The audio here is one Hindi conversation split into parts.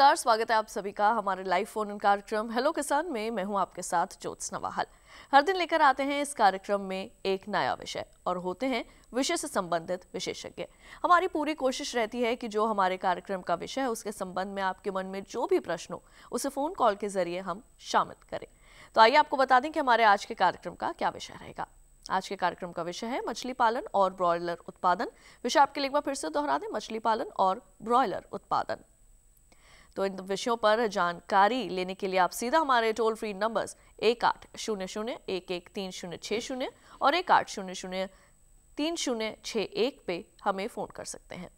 नमस्कार स्वागत है आप सभी का हमारे लाइव फोन इन कार्यक्रम हेलो किसान में मैं हूं आपके साथ ज्योत्स नवाहल हर दिन लेकर आते हैं इस कार्यक्रम में एक नया विषय और होते हैं विषय से संबंधित विशेषज्ञ हमारी पूरी कोशिश रहती है कि जो हमारे कार्यक्रम का विषय है उसके संबंध में आपके मन में जो भी प्रश्न हो उसे फोन कॉल के जरिए हम शामिल करें तो आइए आपको बता दें कि हमारे आज के कार्यक्रम का क्या विषय रहेगा आज के कार्यक्रम का विषय है मछली पालन और ब्रॉयलर उत्पादन विषय आपके लिए एक बार फिर से दोहरा दें मछली पालन और ब्रॉयलर उत्पादन तो इन विषयों पर जानकारी लेने के लिए आप सीधा हमारे टोल फ्री नंबर्स एक आठ शून्य शून्य एक एक तीन शून्य छः शून्य और एक आठ शून्य शून्य तीन शून्य छः एक पे हमें फ़ोन कर सकते हैं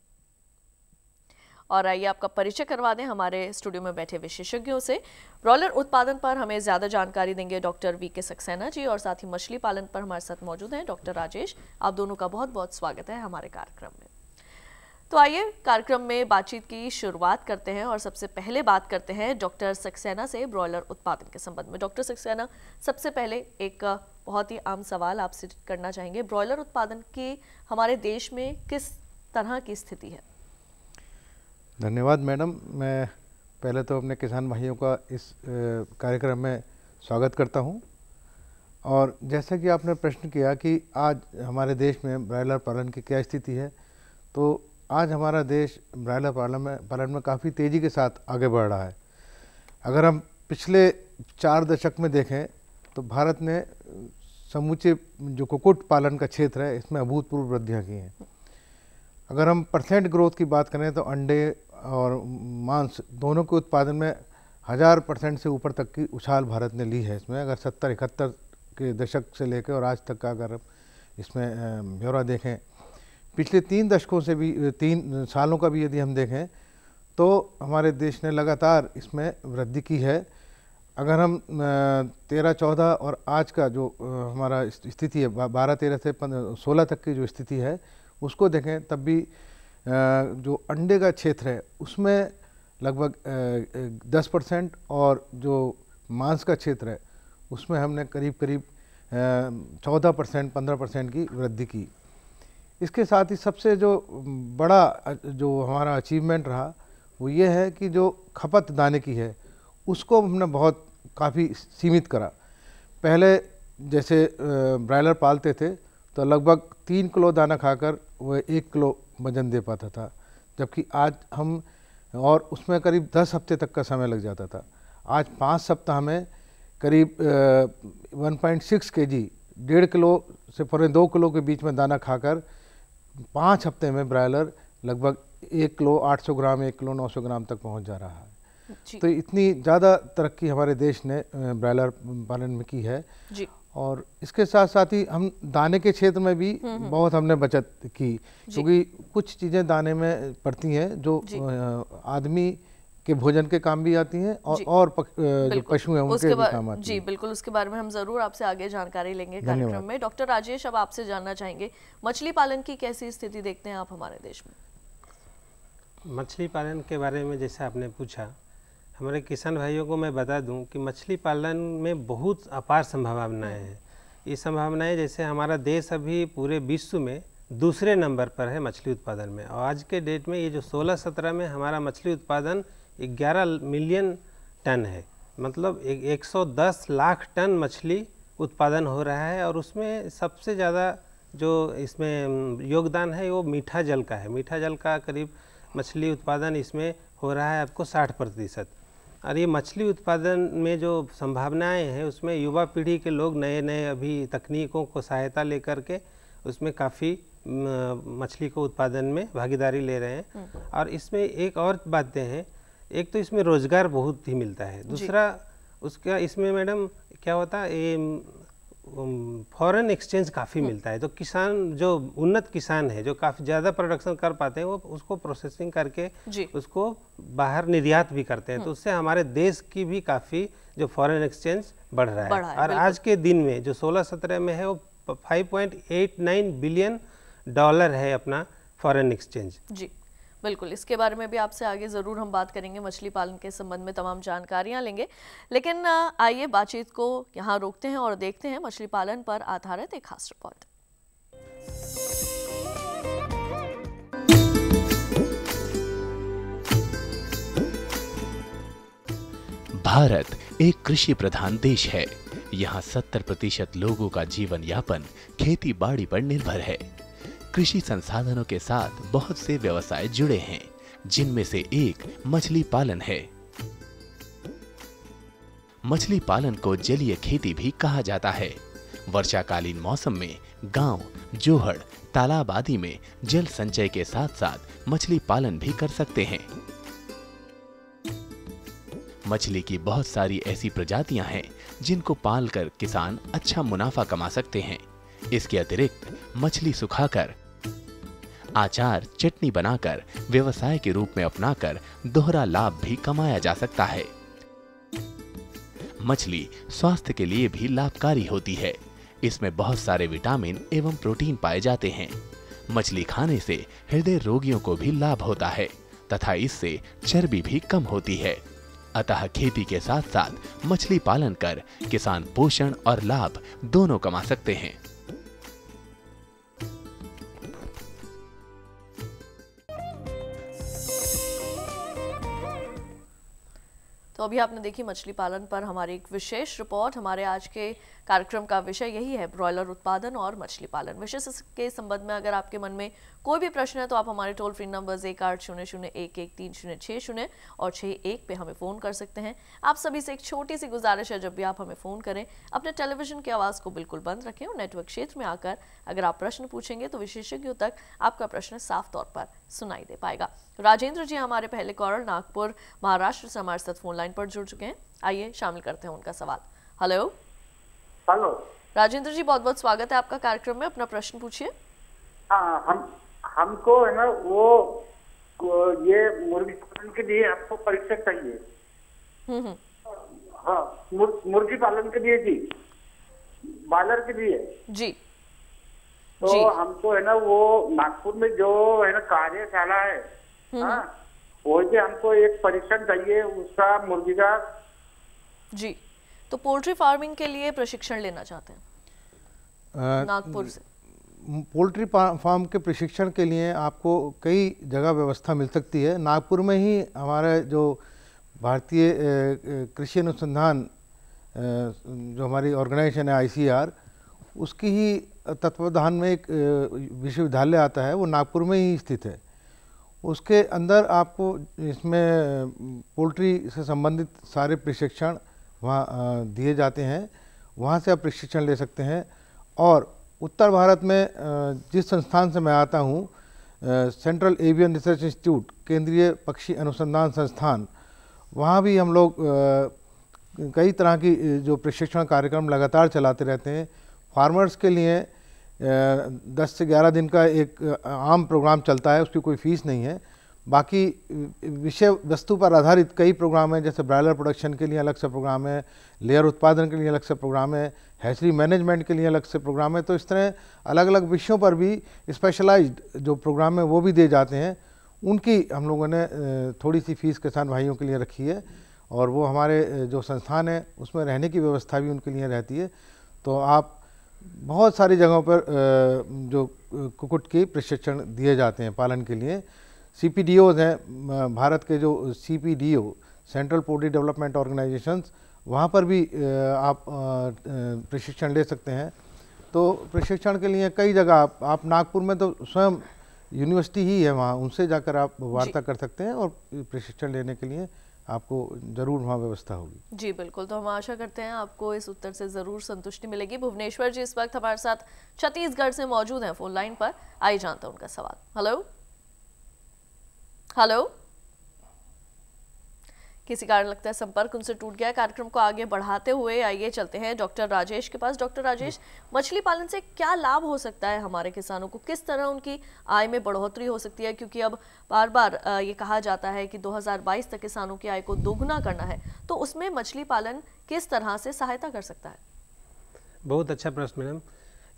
और आइए आपका परिचय करवा दें हमारे स्टूडियो में बैठे विशेषज्ञों से ब्रॉयलर उत्पादन पर हमें ज़्यादा जानकारी देंगे डॉक्टर वी के सक्सेना जी और साथ ही मछली पालन पर हमारे साथ मौजूद हैं डॉक्टर राजेश आप दोनों का बहुत बहुत स्वागत है हमारे कार्यक्रम में तो आइए कार्यक्रम में बातचीत की शुरुआत करते हैं और सबसे पहले बात करते हैं डॉक्टर सक्सेना से ब्रॉयलर उत्पादन के संबंध में डॉक्टर सक्सेना सबसे पहले एक बहुत ही आम सवाल आपसे करना चाहेंगे ब्रॉयलर उत्पादन की हमारे देश में किस तरह की स्थिति है धन्यवाद मैडम मैं पहले तो अपने किसान भाइयों का इस कार्यक्रम में स्वागत करता हूँ और जैसा कि आपने प्रश्न किया कि आज हमारे देश में ब्रॉयलर पालन की क्या स्थिति है तो आज हमारा देश ब्रायलर पालन में पालन में काफ़ी तेज़ी के साथ आगे बढ़ रहा है अगर हम पिछले चार दशक में देखें तो भारत ने समूचे जो कुकुट पालन का क्षेत्र है इसमें अभूतपूर्व वृद्धियाँ की हैं अगर हम परसेंट ग्रोथ की बात करें तो अंडे और मांस दोनों के उत्पादन में हज़ार परसेंट से ऊपर तक की उछाल भारत ने ली है इसमें अगर सत्तर इकहत्तर के दशक से लेकर और आज तक का अगर इसमें ब्यौरा देखें पिछले तीन दशकों से भी तीन सालों का भी यदि हम देखें तो हमारे देश ने लगातार इसमें वृद्धि की है अगर हम तेरह चौदह और आज का जो हमारा स्थिति है बारह तेरह से सोलह तक की जो स्थिति है उसको देखें तब भी जो अंडे का क्षेत्र है उसमें लगभग दस परसेंट और जो मांस का क्षेत्र है उसमें हमने करीब करीब चौदह परसेंट पंद्रह परसेंट की वृद्धि की इसके साथ ही सबसे जो बड़ा जो हमारा अचीवमेंट रहा वो ये है कि जो खपत दाने की है उसको हमने बहुत काफ़ी सीमित करा पहले जैसे ब्रायलर पालते थे तो लगभग तीन किलो दाना खाकर वह एक किलो वजन दे पाता था जबकि आज हम और उसमें करीब दस हफ्ते तक का समय लग जाता था आज पाँच सप्ताह में करीब वन पॉइंट सिक्स के जी डेढ़ किलो से पौने दो किलो के बीच में दाना खाकर पाँच हफ्ते में ब्रायलर लगभग एक किलो 800 ग्राम एक किलो 900 ग्राम तक पहुंच जा रहा है तो इतनी ज़्यादा तरक्की हमारे देश ने ब्रायलर पालन में की है जी। और इसके साथ साथ ही हम दाने के क्षेत्र में भी हम्म, हम्म। बहुत हमने बचत की क्योंकि कुछ चीज़ें दाने में पड़ती हैं जो आदमी के भोजन के काम भी आती हैं और और पक, जो पशु हैं उनके भी काम आती जी बिल्कुल उसके बारे में हम जरूर आपसे आगे जानकारी लेंगे कार्यक्रम में डॉक्टर राजेश अब आपसे जानना चाहेंगे मछली पालन की कैसी स्थिति देखते हैं आप हमारे देश में मछली पालन के बारे में जैसे आपने पूछा हमारे किसान भाइयों को मैं बता दूँ की मछली पालन में बहुत अपार संभावनाएं हैं ये संभावनाएं जैसे हमारा देश अभी पूरे विश्व में दूसरे नंबर पर है मछली उत्पादन में और आज के डेट में ये जो 16-17 में हमारा मछली उत्पादन 11 मिलियन टन है मतलब एक 110 लाख टन मछली उत्पादन हो रहा है और उसमें सबसे ज़्यादा जो इसमें योगदान है वो मीठा जल का है मीठा जल का करीब मछली उत्पादन इसमें हो रहा है आपको 60 प्रतिशत और ये मछली उत्पादन में जो संभावनाएं हैं उसमें युवा पीढ़ी के लोग नए नए अभी तकनीकों को सहायता लेकर के उसमें काफ़ी मछली को उत्पादन में भागीदारी ले रहे हैं हम्म। और इसमें एक और बातें हैं एक तो इसमें रोजगार बहुत ही मिलता है दूसरा उसका इसमें मैडम क्या होता है फॉरेन एक्सचेंज काफ़ी मिलता है तो किसान जो उन्नत किसान है जो काफ़ी ज़्यादा प्रोडक्शन कर पाते हैं वो उसको प्रोसेसिंग करके उसको बाहर निर्यात भी करते हैं तो हम्म। उससे हमारे देश की भी काफ़ी जो फॉरेन एक्सचेंज बढ़ रहा है, है और आज के दिन में जो 16-17 में है वो 5.89 बिलियन डॉलर है अपना फॉरेन एक्सचेंज जी बिल्कुल इसके बारे में भी आपसे आगे ज़रूर हम बात करेंगे मछली पालन के संबंध में तमाम जानकारियां लेंगे लेकिन आइए बातचीत को यहाँ रोकते हैं और देखते हैं मछली पालन पर आधारित एक खास रिपोर्ट भारत एक कृषि प्रधान देश है यहाँ 70 प्रतिशत लोगों का जीवन यापन खेती बाड़ी पर निर्भर है कृषि संसाधनों के साथ बहुत से व्यवसाय जुड़े हैं जिनमें से एक मछली पालन है मछली पालन को जलीय खेती भी कहा जाता है वर्षाकालीन मौसम में गांव, जोहड़ तालाब आदि में जल संचय के साथ साथ मछली पालन भी कर सकते हैं मछली की बहुत सारी ऐसी प्रजातियां हैं जिनको पालकर किसान अच्छा मुनाफा कमा सकते हैं इसके अतिरिक्त मछली सुखाकर आचार चटनी बनाकर व्यवसाय के रूप में अपनाकर दोहरा लाभ भी कमाया जा सकता है मछली स्वास्थ्य के लिए भी लाभकारी होती है इसमें बहुत सारे विटामिन एवं प्रोटीन पाए जाते हैं मछली खाने से हृदय रोगियों को भी लाभ होता है तथा इससे चर्बी भी कम होती है अतः खेती के साथ साथ मछली पालन कर किसान पोषण और लाभ दोनों कमा सकते हैं तो अभी आपने देखी मछली पालन पर हमारी एक विशेष रिपोर्ट हमारे आज के कार्यक्रम का विषय यही है ब्रॉयलर उत्पादन और मछली पालन विशेष के संबंध में अगर आपके मन में कोई भी प्रश्न है तो आप हमारे टोल फ्री नंबर्स एक आठ शून्य शून्य एक एक तीन शून्य छः शून्य और छः एक पे हमें फ़ोन कर सकते हैं आप सभी से एक छोटी सी गुजारिश है जब भी आप हमें फ़ोन करें अपने टेलीविजन की आवाज़ को बिल्कुल बंद रखें और नेटवर्क क्षेत्र में आकर अगर आप प्रश्न पूछेंगे तो विशेषज्ञों तक आपका प्रश्न साफ तौर पर सुनाई दे पाएगा राजेंद्र जी हमारे पहले कॉरल नागपुर महाराष्ट्र से हमारे साथ फोन लाइन पर जुड़ चुके हैं आइए शामिल करते हैं उनका सवाल हेलो हेलो राजेंद्र जी बहुत बहुत स्वागत है आपका कार्यक्रम में अपना प्रश्न पूछिए हम हमको है ना वो ये मुर्गी के लिए आपको परीक्षक चाहिए हम्म, हम्म। हाँ मुर, मुर्गी पालन के लिए जी बालर के लिए जी तो जी. हमको है ना वो नागपुर में जो है ना कार्यशाला है हम्म। हाँ, वो जी हमको एक परीक्षण चाहिए उसका मुर्गी का जी तो पोल्ट्री फार्मिंग के लिए प्रशिक्षण लेना चाहते हैं नागपुर से पोल्ट्री फार्म के प्रशिक्षण के लिए आपको कई जगह व्यवस्था मिल सकती है नागपुर में ही हमारे जो भारतीय कृषि अनुसंधान जो हमारी ऑर्गेनाइजेशन है आईसीआर उसकी ही तत्वाधान में एक विश्वविद्यालय आता है वो नागपुर में ही स्थित है उसके अंदर आपको इसमें पोल्ट्री से संबंधित सारे प्रशिक्षण वहाँ दिए जाते हैं वहाँ से आप प्रशिक्षण ले सकते हैं और उत्तर भारत में जिस संस्थान से मैं आता हूँ सेंट्रल एवियन रिसर्च इंस्टीट्यूट केंद्रीय पक्षी अनुसंधान संस्थान वहाँ भी हम लोग कई तरह की जो प्रशिक्षण कार्यक्रम लगातार चलाते रहते हैं फार्मर्स के लिए दस से ग्यारह दिन का एक आम प्रोग्राम चलता है उसकी कोई फीस नहीं है बाकी विषय वस्तु पर आधारित कई प्रोग्राम हैं जैसे ब्रायलर प्रोडक्शन के लिए अलग से प्रोग्राम है लेयर उत्पादन के लिए अलग से प्रोग्राम है हैचरी मैनेजमेंट के लिए अलग से प्रोग्राम है तो इस तरह अलग अलग विषयों पर भी स्पेशलाइज्ड जो प्रोग्राम है वो भी दिए जाते हैं उनकी हम लोगों ने थोड़ी सी फीस किसान भाइयों के लिए रखी है और वो हमारे जो संस्थान है उसमें रहने की व्यवस्था भी उनके लिए रहती है तो आप बहुत सारी जगहों पर जो कुकुट के प्रशिक्षण दिए जाते हैं पालन के लिए सी हैं भारत के जो C central poultry development organisations वहाँ पर भी आप प्रशिक्षण ले सकते हैं तो प्रशिक्षण के लिए कई जगह आप आप नागपुर में तो स्वयं यूनिवर्सिटी ही है वहाँ उनसे जाकर आप वार्ता कर सकते हैं और प्रशिक्षण लेने के लिए आपको जरूर वहाँ व्यवस्था होगी जी बिल्कुल तो हम आशा करते हैं आपको इस उत्तर से जरूर संतुष्टि मिलेगी भुवनेश्वर जी इस वक्त हमारे साथ छत्तीसगढ़ से मौजूद हैं फोन लाइन पर आई जानते उनका सवाल हेलो हेलो किसी कारण लगता है संपर्क उनसे टूट गया कार्यक्रम को आगे बढ़ाते हुए आइए चलते हैं डॉक्टर राजेश के पास डॉक्टर राजेश मछली पालन से क्या लाभ हो सकता है हमारे किसानों को किस तरह उनकी आय में बढ़ोतरी हो सकती है क्योंकि अब बार बार ये कहा जाता है कि 2022 तक किसानों की आय को दोगुना करना है तो उसमें मछली पालन किस तरह से सहायता कर सकता है बहुत अच्छा प्रश्न मैडम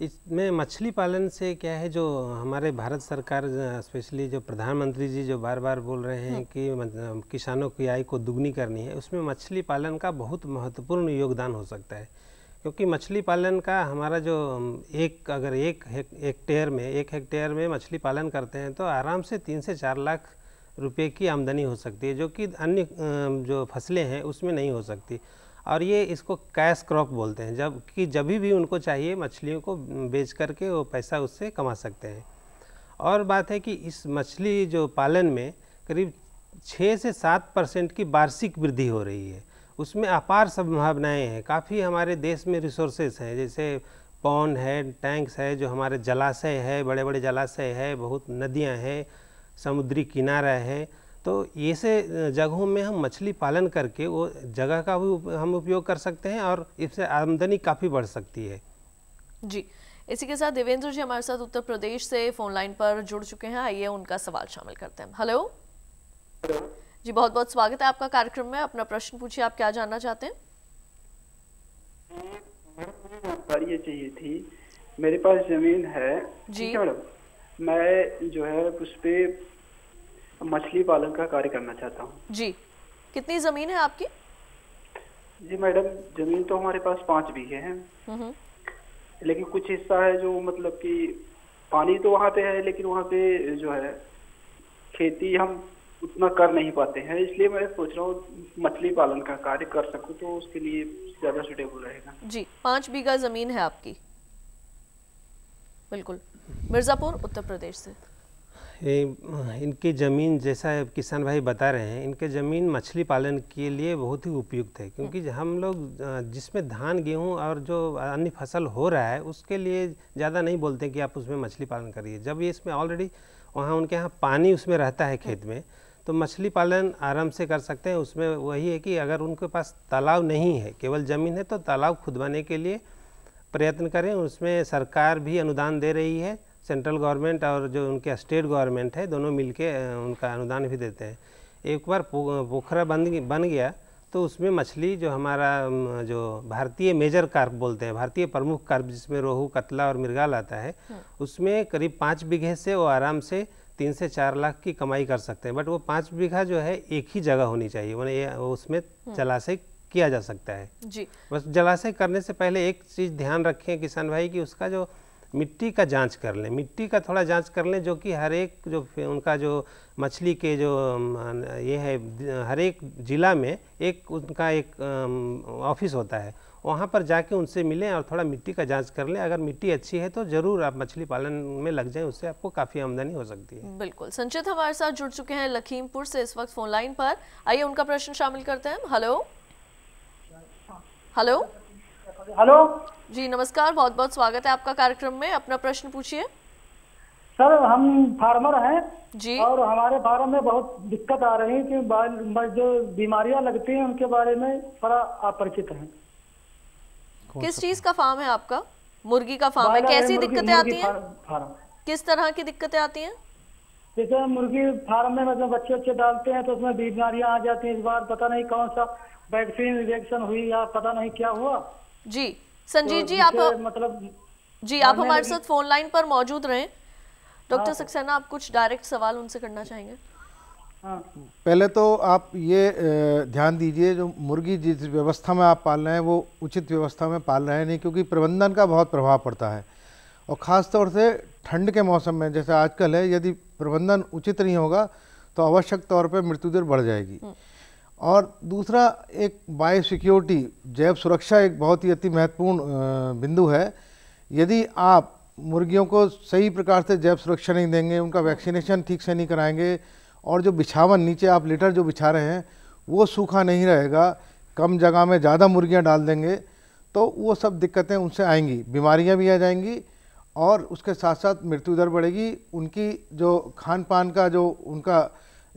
इसमें मछली पालन से क्या है जो हमारे भारत सरकार स्पेशली जो प्रधानमंत्री जी जो बार बार बोल रहे हैं कि मतलब किसानों की आय को दुगनी करनी है उसमें मछली पालन का बहुत महत्वपूर्ण योगदान हो सकता है क्योंकि मछली पालन का हमारा जो एक अगर एक हेक्टेयर में एक हेक्टेयर में मछली पालन करते हैं तो आराम से तीन से चार लाख रुपये की आमदनी हो सकती है जो कि अन्य जो फसलें हैं उसमें नहीं हो सकती और ये इसको कैश क्रॉप बोलते हैं जब कि जब भी उनको चाहिए मछलियों को बेच करके वो पैसा उससे कमा सकते हैं और बात है कि इस मछली जो पालन में करीब छः से सात परसेंट की वार्षिक वृद्धि हो रही है उसमें अपार संभावनाएँ हैं काफ़ी हमारे देश में रिसोर्सेस हैं जैसे पौन है टैंक्स है जो हमारे जलाशय है बड़े बड़े जलाशय है बहुत नदियाँ हैं समुद्री किनारा है तो ऐसे जगहों में हम मछली पालन करके वो जगह का भी हम उपयोग कर सकते हैं और इससे आमदनी काफ़ी बढ़ सकती है जी इसी के साथ देवेंद्र जी हमारे साथ उत्तर प्रदेश से फोन लाइन पर जुड़ चुके हैं आइए उनका सवाल शामिल करते हैं हेलो जी बहुत बहुत स्वागत है आपका कार्यक्रम में अपना प्रश्न पूछिए आप क्या जानना चाहते हैं जानकारी चाहिए थी मेरे पास जमीन है जी मैं जो है उस पर मछली पालन का कार्य करना चाहता हूँ जी कितनी जमीन है आपकी जी मैडम जमीन तो हमारे पास पांच बीघे है हम्म हम्म। लेकिन कुछ हिस्सा है जो मतलब कि पानी तो वहाँ पे है लेकिन वहाँ पे जो है खेती हम उतना कर नहीं पाते हैं इसलिए मैं सोच रहा हूँ मछली पालन का कार्य कर सकूँ तो उसके लिए ज्यादा सुटेबल रहेगा जी पांच बीघा जमीन है आपकी बिल्कुल मिर्जापुर उत्तर प्रदेश से इनकी ज़मीन जैसा किसान भाई बता रहे हैं इनके ज़मीन मछली पालन के लिए बहुत ही उपयुक्त है क्योंकि हम्म। हम लोग जिसमें धान गेहूं और जो अन्य फसल हो रहा है उसके लिए ज़्यादा नहीं बोलते कि आप उसमें मछली पालन करिए जब ये इसमें ऑलरेडी वहाँ उनके यहाँ पानी उसमें रहता है खेत में तो मछली पालन आराम से कर सकते हैं उसमें वही है कि अगर उनके पास तालाब नहीं है केवल ज़मीन है तो तालाब खुदवाने के लिए प्रयत्न करें उसमें सरकार भी अनुदान दे रही है सेंट्रल गवर्नमेंट और जो उनके स्टेट गवर्नमेंट है दोनों मिलके उनका अनुदान भी देते हैं एक बार पोखरा बन बन गया तो उसमें मछली जो हमारा जो भारतीय मेजर कार्प बोलते हैं भारतीय प्रमुख कार्प जिसमें रोहू कतला और मृगाल आता है हाँ। उसमें करीब पाँच बीघे से वो आराम से तीन से चार लाख की कमाई कर सकते हैं बट वो पाँच बीघा जो है एक ही जगह होनी चाहिए मैंने उसमें हाँ। जलाशय किया जा सकता है जी बस जलाशय करने से पहले एक चीज़ ध्यान रखें किसान भाई कि उसका जो मिट्टी का जांच कर लें मिट्टी का थोड़ा जांच कर लें जो कि हर एक जो उनका जो मछली के जो ये है हर एक ज़िला में एक उनका एक ऑफिस होता है वहाँ पर जाके उनसे मिलें और थोड़ा मिट्टी का जांच कर लें अगर मिट्टी अच्छी है तो ज़रूर आप मछली पालन में लग जाएं उससे आपको काफ़ी आमदनी हो सकती है बिल्कुल संचित हमारे साथ जुड़ चुके हैं लखीमपुर से इस वक्त फोन लाइन पर आइए उनका प्रश्न शामिल करते हैं हेलो हेलो हेलो जी नमस्कार बहुत बहुत स्वागत है आपका कार्यक्रम में अपना प्रश्न पूछिए सर हम फार्मर हैं जी और हमारे फार्म में बहुत दिक्कत आ रही है कि जो बीमारियां लगती हैं उनके बारे में थोड़ा अपरिचित हैं किस चीज का फार्म है आपका मुर्गी का फार्म है कैसी दिक्कतें आती हैं किस तरह की दिक्कतें आती हैं जैसे मुर्गी फार्म में मतलब बच्चे बच्चे डालते हैं तो उसमें बीमारियां आ जाती हैं इस बार पता नहीं कौन सा वैक्सीन रिएक्शन हुई या पता नहीं क्या हुआ जी संजीव तो जी आप मतलब जी हाँ, आप हमारे साथ फोन लाइन पर मौजूद रहे डॉक्टर हाँ। सक्सेना आप कुछ डायरेक्ट सवाल उनसे करना चाहेंगे हाँ। पहले तो आप ये ध्यान दीजिए जो मुर्गी जिस व्यवस्था में आप पाल रहे हैं वो उचित व्यवस्था में पाल रहे हैं नहीं क्योंकि प्रबंधन का बहुत प्रभाव पड़ता है और ख़ास तौर से ठंड के मौसम में जैसे आजकल है यदि प्रबंधन उचित नहीं होगा तो आवश्यक तौर पर मृत्यु दर बढ़ जाएगी हम्म। और दूसरा एक बायो सिक्योरिटी जैव सुरक्षा एक बहुत ही अति महत्वपूर्ण बिंदु है यदि आप मुर्गियों को सही प्रकार से जैव सुरक्षा नहीं देंगे उनका वैक्सीनेशन ठीक से नहीं कराएंगे और जो बिछावन नीचे आप लीटर जो बिछा रहे हैं वो सूखा नहीं रहेगा कम जगह में ज़्यादा मुर्गियाँ डाल देंगे तो वो सब दिक्कतें उनसे आएंगी बीमारियाँ भी आ जाएंगी और उसके साथ साथ मृत्यु दर बढ़ेगी उनकी जो खान पान का जो उनका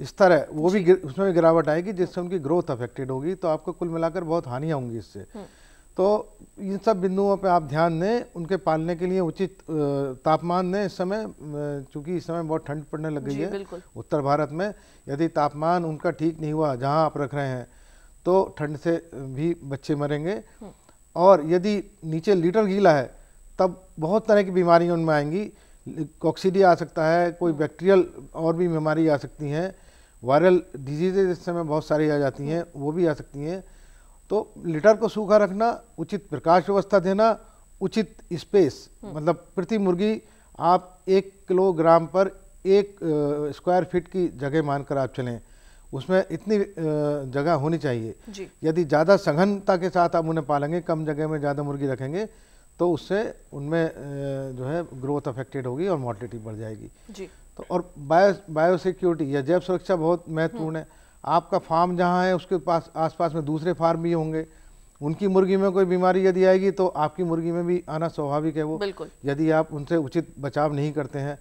स्तर है वो भी उसमें भी गिरावट आएगी जिससे उनकी ग्रोथ अफेक्टेड होगी तो आपको कुल मिलाकर बहुत हानियाँ होंगी इससे हम्म। तो इन सब बिंदुओं पर आप ध्यान दें उनके पालने के लिए उचित तापमान दें इस समय चूंकि इस समय बहुत ठंड पड़ने लग गई है उत्तर भारत में यदि तापमान उनका ठीक नहीं हुआ जहां आप रख रहे हैं तो ठंड से भी बच्चे मरेंगे हम्म। और यदि नीचे लीटर गीला है तब बहुत तरह की बीमारियाँ उनमें आएंगी कॉक्सीडी आ सकता है कोई हम्म। बैक्टीरियल और भी बीमारी आ सकती हैं वायरल डिजीजेज इस समय बहुत सारी आ जाती हैं वो भी आ सकती हैं तो लिटर को सूखा रखना उचित प्रकाश व्यवस्था देना उचित स्पेस हम्म। मतलब प्रति मुर्गी आप एक किलोग्राम पर एक स्क्वायर फीट की जगह मानकर आप चलें उसमें इतनी जगह होनी चाहिए यदि ज़्यादा सघनता के साथ आप उन्हें पालेंगे कम जगह में ज़्यादा मुर्गी रखेंगे तो उससे उनमें जो है ग्रोथ अफेक्टेड होगी और मॉर्टिलिटी बढ़ जाएगी तो और बायो बायो सिक्योरिटी या जैव सुरक्षा बहुत महत्वपूर्ण है हम्म। आपका फार्म जहाँ है उसके पास आसपास में दूसरे फार्म भी होंगे उनकी मुर्गी में कोई बीमारी यदि आएगी तो आपकी मुर्गी में भी आना स्वाभाविक है वो यदि आप उनसे उचित बचाव नहीं करते हैं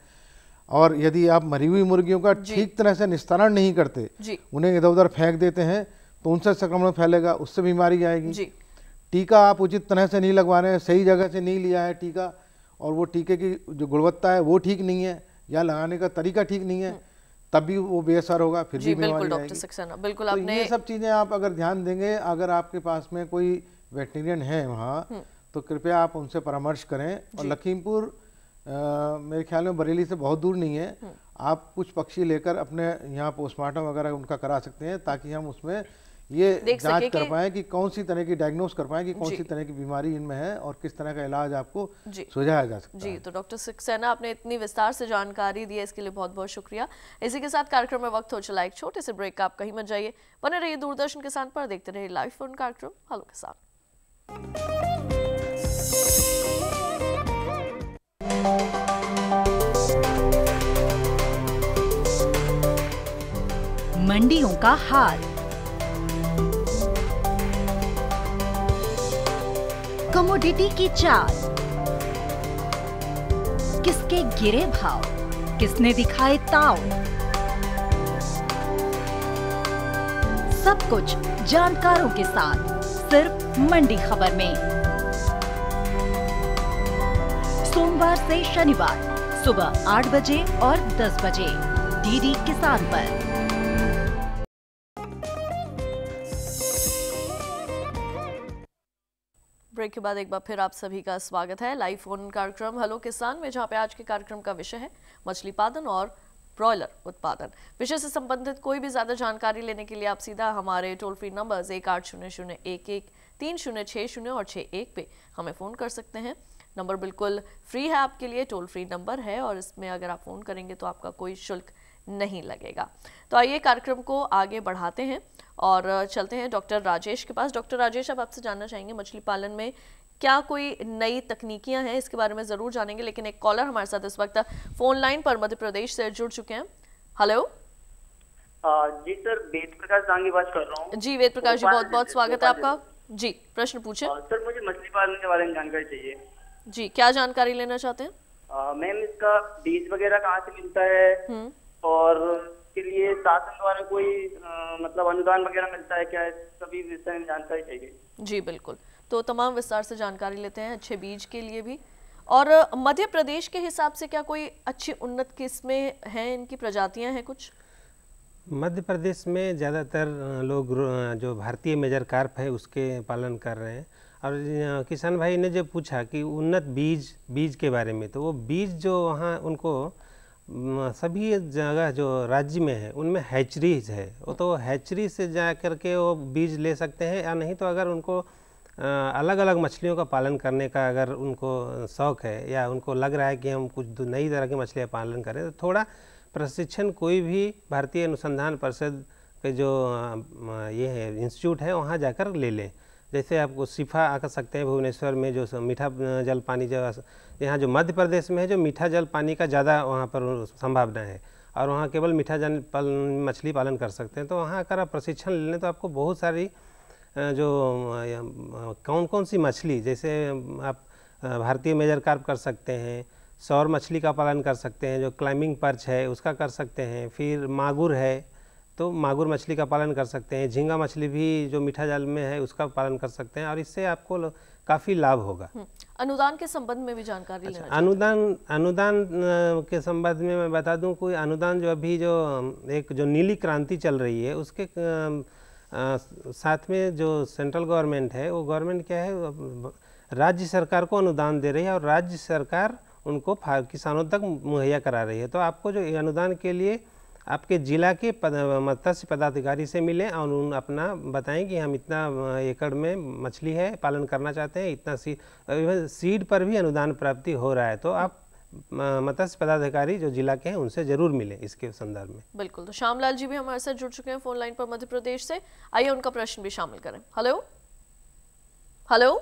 और यदि आप मरी हुई मुर्गियों का ठीक तरह से निस्तारण नहीं करते उन्हें इधर उधर फेंक देते हैं तो उनसे संक्रमण फैलेगा उससे बीमारी आएगी टीका आप उचित तरह से नहीं लगवा रहे हैं सही जगह से नहीं लिया है टीका और वो टीके की जो गुणवत्ता है वो ठीक नहीं है या लगाने का तरीका ठीक नहीं है तब भी वो बेअसर होगा फिर भी बिल्कुल डॉक्टर सक्सेना बिल्कुल तो आपने तो ये सब चीज़ें आप अगर ध्यान देंगे अगर आपके पास में कोई वेटनेरियन है वहाँ हम्म। तो कृपया आप उनसे परामर्श करें और लखीमपुर मेरे ख्याल में बरेली से बहुत दूर नहीं है हम्म। आप कुछ पक्षी लेकर अपने यहाँ पोस्टमार्टम वगैरह उनका करा सकते हैं ताकि हम उसमें ये जांच कर पाए कि कौन सी तरह की डायग्नोस कर पाए कि कौन सी तरह की बीमारी इनमें है और किस तरह का इलाज आपको सुझाया जा सकता जी तो डॉक्टर सक्सेना आपने इतनी विस्तार से जानकारी दी है इसके लिए बहुत बहुत शुक्रिया इसी के साथ कार्यक्रम में वक्त हो चला एक छोटे से ब्रेक का आप कहीं मत जाइए बने रहिए दूरदर्शन के साथ पर देखते रहिए लाइव फोन कार्यक्रम हलो के साथ मंडियों का हाल कमोडिटी की चाल किसके गिरे भाव किसने दिखाए ताव सब कुछ जानकारों के साथ सिर्फ मंडी खबर में सोमवार से शनिवार सुबह आठ बजे और दस बजे डीडी किसान पर ब्रेक के बाद एक बार फिर आप सभी का स्वागत है लाइव फोन कार्यक्रम हेलो किसान में जहाँ पे आज के कार्यक्रम का विषय है मछली पालन और ब्रॉयलर उत्पादन विषय से संबंधित कोई भी ज्यादा जानकारी लेने के लिए आप सीधा हमारे टोल फ्री नंबर एक आठ शून्य शून्य एक एक तीन शून्य छः शून्य और छः एक पे हमें फ़ोन कर सकते हैं नंबर बिल्कुल फ्री है आपके लिए टोल फ्री नंबर है और इसमें अगर आप फ़ोन करेंगे तो आपका कोई शुल्क नहीं लगेगा तो आइए कार्यक्रम को आगे बढ़ाते हैं और चलते हैं डॉक्टर राजेश के पास डॉक्टर राजेश अब आपसे जानना चाहेंगे मछली पालन में क्या कोई नई तकनीकियां हैं इसके बारे में ज़रूर जानेंगे लेकिन एक कॉलर हमारे साथ इस वक्त फ़ोन लाइन पर मध्य प्रदेश से जुड़ चुके हैं हेलो जी सर वेद प्रकाश जांगी बात कर रहा हूँ जी वेद प्रकाश जी बहुत बहुत स्वागत है आपका जी प्रश्न पूछे सर मुझे मछली पालन के बारे में जानकारी चाहिए जी क्या जानकारी लेना चाहते हैं मैम इसका बीज वगैरह कहाँ से मिलता है हम्म। और इसके लिए शासन द्वारा कोई आ, मतलब अनुदान वगैरह मिलता है क्या है सभी विषय में जानकारी चाहिए जी बिल्कुल तो तमाम विस्तार से जानकारी लेते हैं अच्छे बीज के लिए भी और मध्य प्रदेश के हिसाब से क्या कोई अच्छी उन्नत किस्में हैं इनकी प्रजातियां हैं कुछ मध्य प्रदेश में ज़्यादातर लोग जो भारतीय मेजर कार्प है उसके पालन कर रहे हैं और किसान भाई ने जब पूछा कि उन्नत बीज बीज के बारे में तो वो बीज जो वहाँ उनको सभी जगह जो राज्य में है उनमें हैचरीज है वो तो हैचरी से जा करके वो बीज ले सकते हैं या नहीं तो अगर उनको अलग अलग मछलियों का पालन करने का अगर उनको शौक है या उनको लग रहा है कि हम कुछ नई तरह की मछलियाँ पालन करें तो थोड़ा प्रशिक्षण कोई भी भारतीय अनुसंधान परिषद के जो ये है इंस्टीट्यूट है वहाँ जाकर ले लें जैसे आपको सिफा आ सकते हैं भुवनेश्वर में जो मीठा जल पानी जो यहाँ जो मध्य प्रदेश में है जो मीठा जल पानी का ज़्यादा वहाँ पर संभावना है और वहाँ केवल मीठा जल पाल मछली पालन कर सकते हैं तो वहाँ अगर आप प्रशिक्षण ले लें तो आपको बहुत सारी जो कौन कौन सी मछली जैसे आप भारतीय मेजर कार्प कर सकते हैं सौर मछली का पालन कर सकते हैं जो क्लाइंबिंग पर्च है उसका कर सकते हैं फिर मागुर है तो मागुर मछली का पालन कर सकते हैं झींगा मछली भी जो मीठा जाल में है उसका पालन कर सकते हैं और इससे आपको काफ़ी लाभ होगा हम्म, अनुदान के संबंध में भी जानकारी अच्छा, अनुदान अनुदान के संबंध में मैं बता दूं कोई अनुदान जो अभी जो एक जो नीली क्रांति चल रही है उसके आ, साथ में जो सेंट्रल गवर्नमेंट है वो गवर्नमेंट क्या है राज्य सरकार को अनुदान दे रही है और राज्य सरकार उनको किसानों तक मुहैया करा रही है तो आपको जो अनुदान के लिए आपके ज़िला के पद, मत्स्य पदाधिकारी से मिलें और उन अपना बताएं कि हम इतना एकड़ में मछली है पालन करना चाहते हैं इतना सी सीड पर भी अनुदान प्राप्ति हो रहा है तो आप मत्स्य पदाधिकारी जो जिला के हैं उनसे जरूर मिलें इसके संदर्भ में बिल्कुल तो श्यामलाल जी भी हमारे साथ जुड़ चुके हैं फोन लाइन पर मध्य प्रदेश से आइए उनका प्रश्न भी शामिल करें हेलो हेलो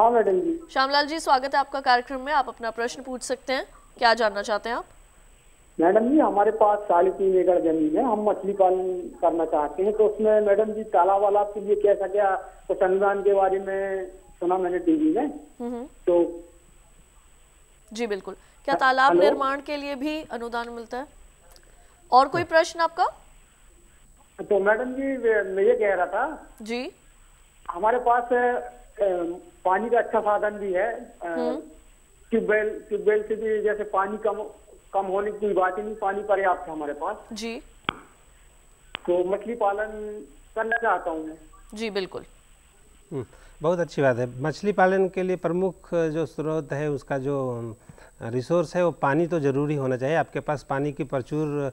हाँ मैडम जी श्यामलाल जी स्वागत है आपका कार्यक्रम में आप अपना प्रश्न पूछ सकते हैं क्या जानना चाहते हैं आप मैडम जी हमारे पास साढ़े तीन एकड़ जमीन है हम मछली पालन करना चाहते हैं तो उसमें मैडम जी तालाब वाला के लिए कैसा क्या तो संविधान के बारे में सुना मैंने टीवी में हम्म। तो जी बिल्कुल क्या हाँ, तालाब निर्माण के लिए भी अनुदान मिलता है और कोई हाँ। प्रश्न आपका तो मैडम जी मैं ये कह रहा था जी हमारे पास पानी का अच्छा साधन भी है हम्म। ट्यूबवेल ट्यूबवेल से भी जैसे पानी कम कम होने की बात ही नहीं पानी पर्याप्त है हमारे पास जी तो मछली पालन करना चाहता हूँ जी बिल्कुल हम्म, बहुत अच्छी बात है मछली पालन के लिए प्रमुख जो स्रोत है उसका जो रिसोर्स है वो पानी तो ज़रूरी होना चाहिए आपके पास पानी की प्रचुर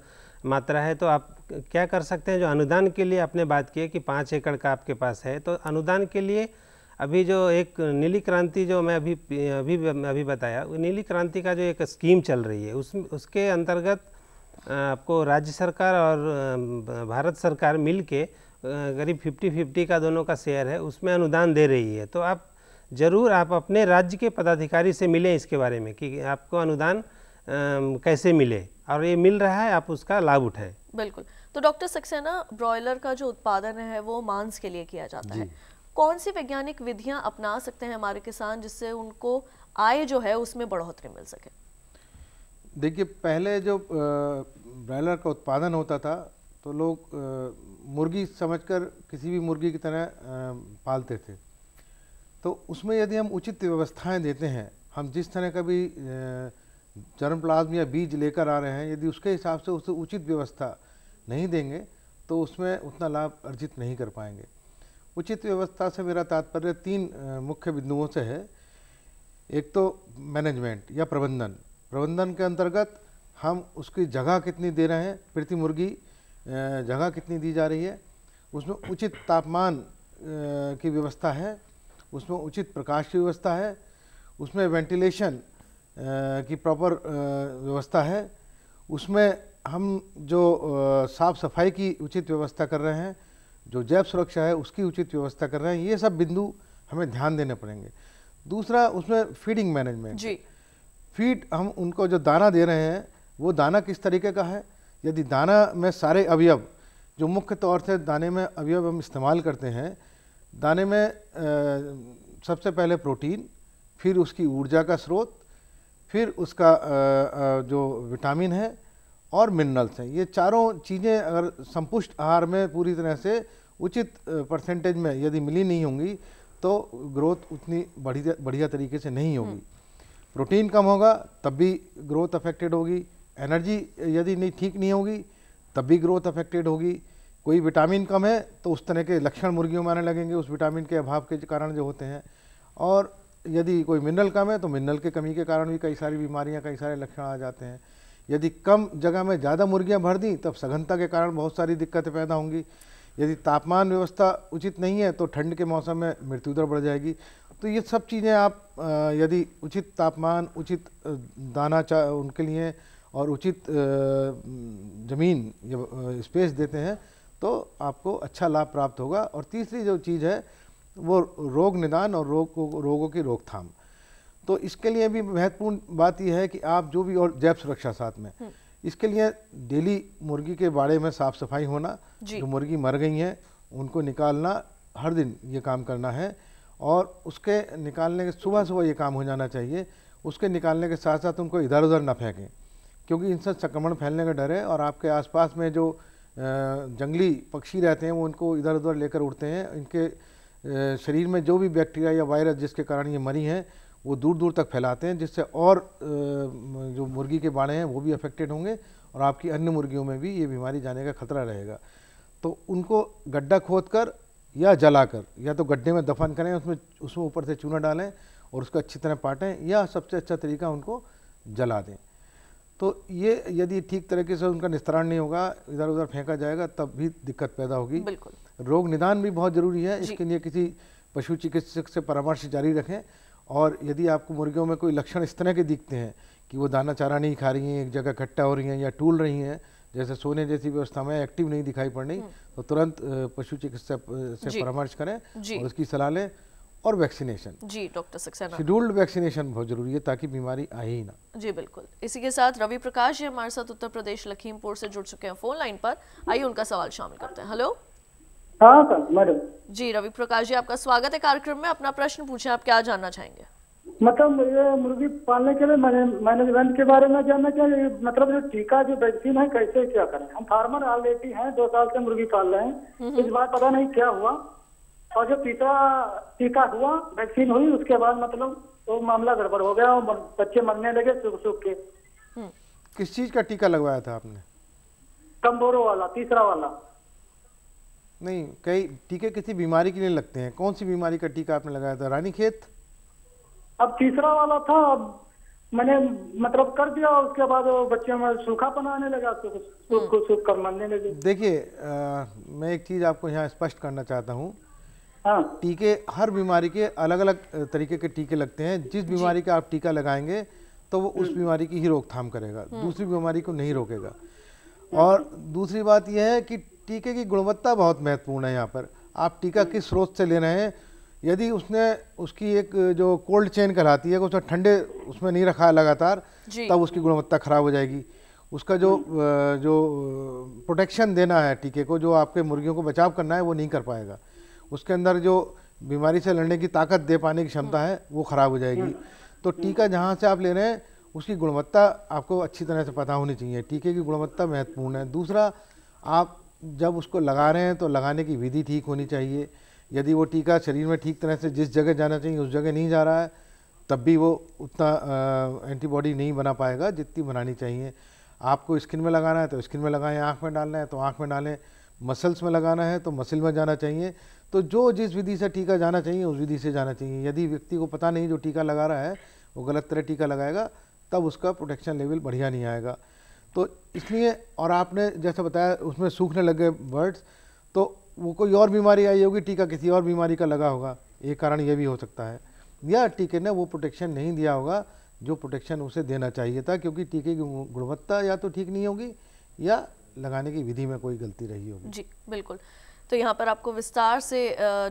मात्रा है तो आप क्या कर सकते हैं जो अनुदान के लिए आपने बात की है कि पाँच एकड़ का आपके पास है तो अनुदान के लिए अभी जो एक नीली क्रांति जो मैं अभी अभी अभी बताया नीली क्रांति का जो एक स्कीम चल रही है उस उसके अंतर्गत आपको राज्य सरकार और भारत सरकार मिल के करीब फिफ्टी फिफ्टी का दोनों का शेयर है उसमें अनुदान दे रही है तो आप ज़रूर आप अपने राज्य के पदाधिकारी से मिलें इसके बारे में कि आपको अनुदान कैसे मिले और ये मिल रहा है आप उसका लाभ उठाएं बिल्कुल तो डॉक्टर सक्सेना ब्रॉयलर का जो उत्पादन है वो मांस के लिए किया जाता है कौन सी वैज्ञानिक विधियां अपना सकते हैं हमारे किसान जिससे उनको आय जो है उसमें बढ़ोतरी मिल सके देखिए पहले जो ब्रायलर का उत्पादन होता था तो लोग मुर्गी समझकर किसी भी मुर्गी की तरह पालते थे तो उसमें यदि हम उचित व्यवस्थाएं देते हैं हम जिस तरह का भी जर्म प्लाज्म या बीज लेकर आ रहे हैं यदि उसके हिसाब से उसे उचित व्यवस्था नहीं देंगे तो उसमें उतना लाभ अर्जित नहीं कर पाएंगे उचित व्यवस्था से मेरा तात्पर्य तीन मुख्य बिंदुओं से है एक तो मैनेजमेंट या प्रबंधन प्रबंधन के अंतर्गत हम उसकी जगह कितनी दे रहे हैं प्रति मुर्गी जगह कितनी दी जा रही है उसमें उचित तापमान की व्यवस्था है उसमें उचित प्रकाश की व्यवस्था है उसमें वेंटिलेशन की प्रॉपर व्यवस्था है उसमें हम जो साफ़ सफाई की उचित व्यवस्था कर रहे हैं जो जैव सुरक्षा है उसकी उचित व्यवस्था कर रहे हैं ये सब बिंदु हमें ध्यान देने पड़ेंगे दूसरा उसमें फीडिंग मैनेजमेंट जी फीड हम उनको जो दाना दे रहे हैं वो दाना किस तरीके का है यदि दाना में सारे अवयव जो मुख्य तौर से दाने में अवयव हम इस्तेमाल करते हैं दाने में आ, सबसे पहले प्रोटीन फिर उसकी ऊर्जा का स्रोत फिर उसका आ, आ, जो विटामिन है और मिनरल्स हैं ये चारों चीज़ें अगर संपुष्ट आहार में पूरी तरह से उचित परसेंटेज में यदि मिली नहीं होंगी तो ग्रोथ उतनी बढ़िया बढ़िया तरीके से नहीं होगी हम्म। प्रोटीन कम होगा तब भी ग्रोथ अफेक्टेड होगी एनर्जी यदि नहीं ठीक नहीं होगी तब भी ग्रोथ अफेक्टेड होगी कोई विटामिन कम है तो उस तरह के लक्षण मुर्गियों में आने लगेंगे उस विटामिन के अभाव के कारण जो होते हैं और यदि कोई मिनरल कम है तो मिनरल के कमी के कारण भी कई सारी बीमारियां कई सारे लक्षण आ जाते हैं यदि कम जगह में ज़्यादा मुर्गियां भर दी तब सघनता के कारण बहुत सारी दिक्कतें पैदा होंगी यदि तापमान व्यवस्था उचित नहीं है तो ठंड के मौसम में मृत्यु दर बढ़ जाएगी तो ये सब चीज़ें आप यदि उचित तापमान उचित दाना चा उनके लिए और उचित ज़मीन स्पेस देते हैं तो आपको अच्छा लाभ प्राप्त होगा और तीसरी जो चीज़ है वो रोग निदान और रोग को रोगों की रोकथाम तो इसके लिए भी महत्वपूर्ण बात यह है कि आप जो भी और जैव सुरक्षा साथ में हम्म। इसके लिए डेली मुर्गी के बाड़े में साफ सफाई होना जो मुर्गी मर गई हैं उनको निकालना हर दिन ये काम करना है और उसके निकालने के सुबह सुबह ये काम हो जाना चाहिए उसके निकालने के साथ साथ उनको इधर उधर ना फेंकें क्योंकि इनसे संक्रमण फैलने का डर है और आपके आसपास में जो जंगली पक्षी रहते हैं वो उनको इधर उधर लेकर उड़ते हैं इनके शरीर में जो भी बैक्टीरिया या वायरस जिसके कारण ये मरी हैं वो दूर दूर तक फैलाते हैं जिससे और जो मुर्गी के बाड़े हैं वो भी अफेक्टेड होंगे और आपकी अन्य मुर्गियों में भी ये बीमारी जाने का खतरा रहेगा तो उनको गड्ढा कर या जलाकर या तो गड्ढे में दफन करें उसमें उसमें ऊपर से चूना डालें और उसको अच्छी तरह पाटें या सबसे अच्छा तरीका उनको जला दें तो ये यदि ठीक तरीके से उनका निस्तारण नहीं होगा इधर उधर फेंका जाएगा तब भी दिक्कत पैदा होगी बिल्कुल रोग निदान भी बहुत ज़रूरी है इसके लिए किसी पशु चिकित्सक से परामर्श जारी रखें और यदि आपको मुर्गियों में कोई लक्षण इस तरह के दिखते हैं कि वो दाना चारा नहीं खा रही हैं एक जगह इकट्ठा हो रही हैं या टूल रही हैं जैसे सोने जैसी व्यवस्था में एक्टिव नहीं दिखाई पड़ रही हम्म। तो तुरंत पशु चिकित्सक से परामर्श करें और उसकी सलाह लें और vaccination ji doctor Saxena scheduled vaccination बहुत जरूरी है ताकि बीमारी आए ही ना जी बिल्कुल इसी के साथ रवि प्रकाश जी हमारे साथ उत्तर प्रदेश लखीमपुर से जुड़ चुके हैं फोन लाइन पर आइए उनका सवाल शामिल करते हैं हेलो हाँ, हाँ मैडम जी रवि प्रकाश जी आपका स्वागत है कार्यक्रम में अपना प्रश्न पूछें आप क्या जानना चाहेंगे मतलब ये मुर्गी पालने के लिए मैनेजमेंट के बारे में जानना चाहिए मतलब जो टीका जो वैक्सीन है कैसे क्या करें हम फार्मर ऑलरेडी हैं दो साल से मुर्गी पाल रहे हैं इस बार पता नहीं क्या हुआ और जो टीका टीका हुआ वैक्सीन हुई उसके बाद मतलब वो मामला गड़बड़ हो गया और बच्चे मरने लगे सुख सुख के हम्म। किस चीज का टीका लगवाया था आपने कम्बोरो वाला तीसरा वाला नहीं कई टीके किसी बीमारी के लिए लगते हैं कौन सी बीमारी का टीका आपने लगाया था रानी खेत अब तीसरा वाला था अब मैंने मतलब कर दिया उसके बाद बच्चे में सूखापन आने लगा तो सुख सुख कर मानने लगे देखिए मैं एक चीज आपको यहाँ स्पष्ट करना चाहता हूँ हाँ। टीके हर बीमारी के अलग अलग तरीके के टीके लगते हैं जिस बीमारी का आप टीका लगाएंगे तो वो उस हम्म। बीमारी की ही रोकथाम करेगा हम्म। दूसरी बीमारी को नहीं रोकेगा हम्म। और दूसरी बात यह है कि टीके की गुणवत्ता बहुत महत्वपूर्ण है यहाँ पर आप टीका किस स्रोत से ले रहे हैं यदि उसने उसकी एक जो कोल्ड चेन कहलाती है उसमें ठंडे उसमें नहीं रखा है लगातार तब उसकी गुणवत्ता खराब हो जाएगी उसका जो हम्म। जो प्रोटेक्शन देना है टीके को जो आपके मुर्गियों को बचाव करना है वो नहीं कर पाएगा उसके अंदर जो बीमारी से लड़ने की ताकत दे पाने की क्षमता हम्म। है वो ख़राब हो जाएगी हम्म। तो टीका जहाँ से आप ले रहे हैं उसकी गुणवत्ता आपको अच्छी तरह से पता होनी चाहिए टीके की गुणवत्ता महत्वपूर्ण है दूसरा आप जब उसको लगा रहे हैं तो लगाने की विधि ठीक होनी चाहिए यदि वो टीका शरीर में ठीक तरह से जिस जगह जाना चाहिए उस जगह नहीं जा रहा है तब भी वो उतना एंटीबॉडी नहीं बना पाएगा जितनी बनानी चाहिए आपको स्किन में लगाना है तो स्किन में लगाएं आँख में डालना है तो आँख में डालें मसल्स में लगाना है तो मसल में जाना चाहिए तो जो जिस विधि से टीका जाना चाहिए उस विधि से जाना चाहिए यदि व्यक्ति को पता नहीं जो टीका लगा रहा है वो गलत तरह टीका लगाएगा तब उसका प्रोटेक्शन लेवल बढ़िया नहीं आएगा तो इसलिए और आपने जैसे बताया उसमें सूखने लगे बर्ड्स तो वो कोई और बीमारी आई होगी टीका किसी और बीमारी का लगा होगा एक कारण ये भी हो सकता है या टीके ने वो प्रोटेक्शन नहीं दिया होगा जो प्रोटेक्शन उसे देना चाहिए था क्योंकि टीके की गुणवत्ता या तो ठीक नहीं होगी या लगाने की विधि में कोई गलती रही होगी जी बिल्कुल तो यहाँ पर आपको विस्तार से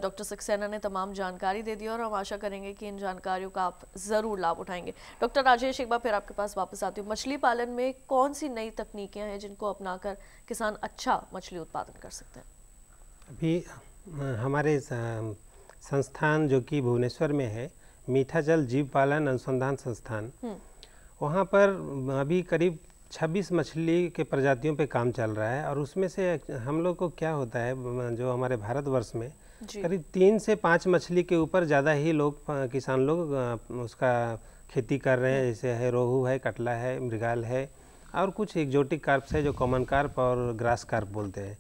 डॉक्टर सक्सेना ने तमाम जानकारी दे दी और हम आशा करेंगे कि इन जानकारियों का आप ज़रूर लाभ उठाएंगे डॉक्टर राजेश एक बार फिर आपके पास वापस आती हूँ मछली पालन में कौन सी नई तकनीकियाँ हैं जिनको अपनाकर किसान अच्छा मछली उत्पादन कर सकते हैं अभी हमारे संस्थान जो कि भुवनेश्वर में है मीठा जल जीव पालन अनुसंधान संस्थान हम्म। वहाँ पर अभी करीब 26 मछली के प्रजातियों पे काम चल रहा है और उसमें से हम लोग को क्या होता है जो हमारे भारतवर्ष में करीब तीन से पाँच मछली के ऊपर ज़्यादा ही लोग किसान लोग उसका खेती कर रहे हैं जैसे है रोहू है कटला है मृगाल है और कुछ एकजोटिक कार्प्स है जो कॉमन कार्प और ग्रास कार्प बोलते हैं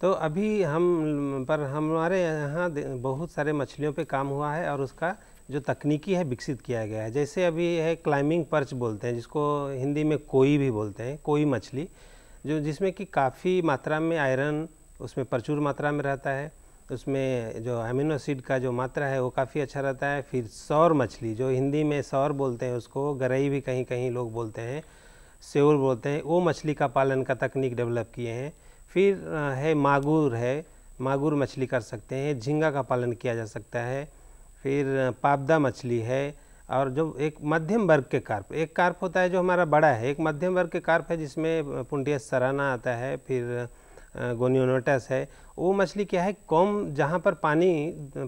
तो अभी हम पर हमारे यहाँ बहुत सारे मछलियों पे काम हुआ है और उसका जो तकनीकी है विकसित किया गया है जैसे अभी है क्लाइंबिंग पर्च बोलते हैं जिसको हिंदी में कोई भी बोलते हैं कोई मछली जो जिसमें कि काफ़ी मात्रा में आयरन उसमें प्रचुर मात्रा में रहता है उसमें जो अमीनो एसिड का जो मात्रा है वो काफ़ी अच्छा रहता है फिर सौर मछली जो हिंदी में सौर बोलते हैं उसको गरई भी कहीं कहीं लोग बोलते हैं सेवर बोलते हैं वो मछली का पालन का तकनीक डेवलप किए हैं फिर है मागूर है मागूर मछली कर सकते हैं झींगा का पालन किया जा सकता है फिर पापदा मछली है और जो एक मध्यम वर्ग के कार्प एक कार्प होता है जो हमारा बड़ा है एक मध्यम वर्ग के कार्प है जिसमें पुंडिया सराना आता है फिर गोनियोनोटस है वो मछली क्या है कम जहाँ पर पानी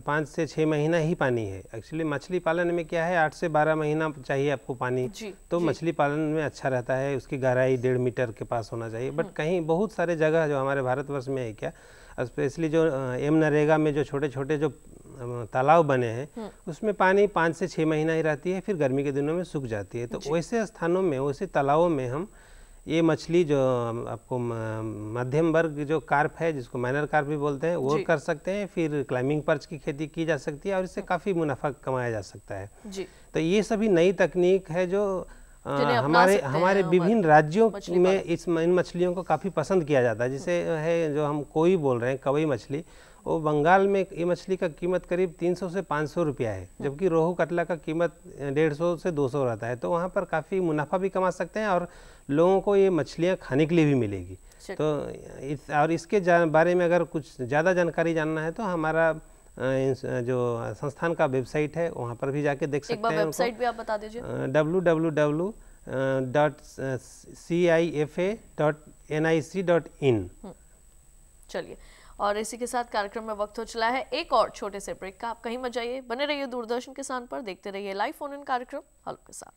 पाँच से छः महीना ही पानी है एक्चुअली मछली पालन में क्या है आठ से बारह महीना चाहिए आपको पानी तो मछली पालन में अच्छा रहता है उसकी गहराई डेढ़ मीटर के पास होना चाहिए बट हम्म। कहीं बहुत सारे जगह जो हमारे भारतवर्ष में है क्या स्पेशली जो एम नरेगा में जो छोटे छोटे जो तालाब बने हैं हम्म। उसमें पानी पाँच से छः महीना ही रहती है फिर गर्मी के दिनों में सूख जाती है तो वैसे स्थानों में वैसे तालाबों में हम ये मछली जो आपको मध्यम वर्ग जो कार्प है जिसको माइनर कार्प भी बोलते हैं वो कर सकते हैं फिर क्लाइंबिंग पर्च की खेती की जा सकती है और इससे हम्म। काफ़ी मुनाफा कमाया जा सकता है जी। तो ये सभी नई तकनीक है जो आ, हमारे हमारे विभिन्न राज्यों में इस इन मछलियों को काफ़ी पसंद किया जाता है जिसे हम्म। है जो हम कोई बोल रहे हैं कवई मछली वो बंगाल में ये मछली का कीमत करीब 300 से 500 रुपया है हाँ। जबकि रोहू कटला का कीमत 150 से 200 रहता है तो वहाँ पर काफ़ी मुनाफा भी कमा सकते हैं और लोगों को ये मछलियाँ खाने के लिए भी मिलेगी अच्छा। तो इस और इसके बारे में अगर कुछ ज़्यादा जानकारी जानना है तो हमारा जो संस्थान का वेबसाइट है वहाँ पर भी जाके देख सकते हैं वेबसाइट भी आप बता दीजिए W W W dot C I F A dot N I C dot in hmm. चलिए और इसी के साथ कार्यक्रम में वक्त हो चला है एक और छोटे से ब्रेक का आप कहीं मत जाइए बने रहिए दूरदर्शन किसान पर देखते रहिए लाइव फोन इन कार्यक्रम हलो किसान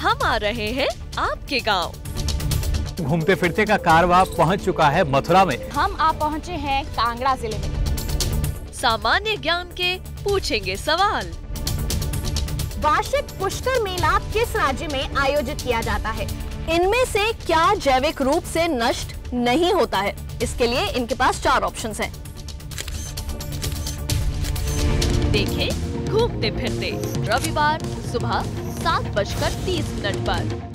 हम आ रहे हैं आपके गांव। घूमते फिरते का कारवा पहुंच चुका है मथुरा में हम आ पहुंचे हैं कांगड़ा जिले में सामान्य ज्ञान के पूछेंगे सवाल वार्षिक पुष्कर मेला किस राज्य में आयोजित किया जाता है इनमें से क्या जैविक रूप से नष्ट नहीं होता है इसके लिए इनके पास चार ऑप्शंस हैं। देखें घूमते फिरते रविवार सुबह सात बजकर तीस मिनट आरोप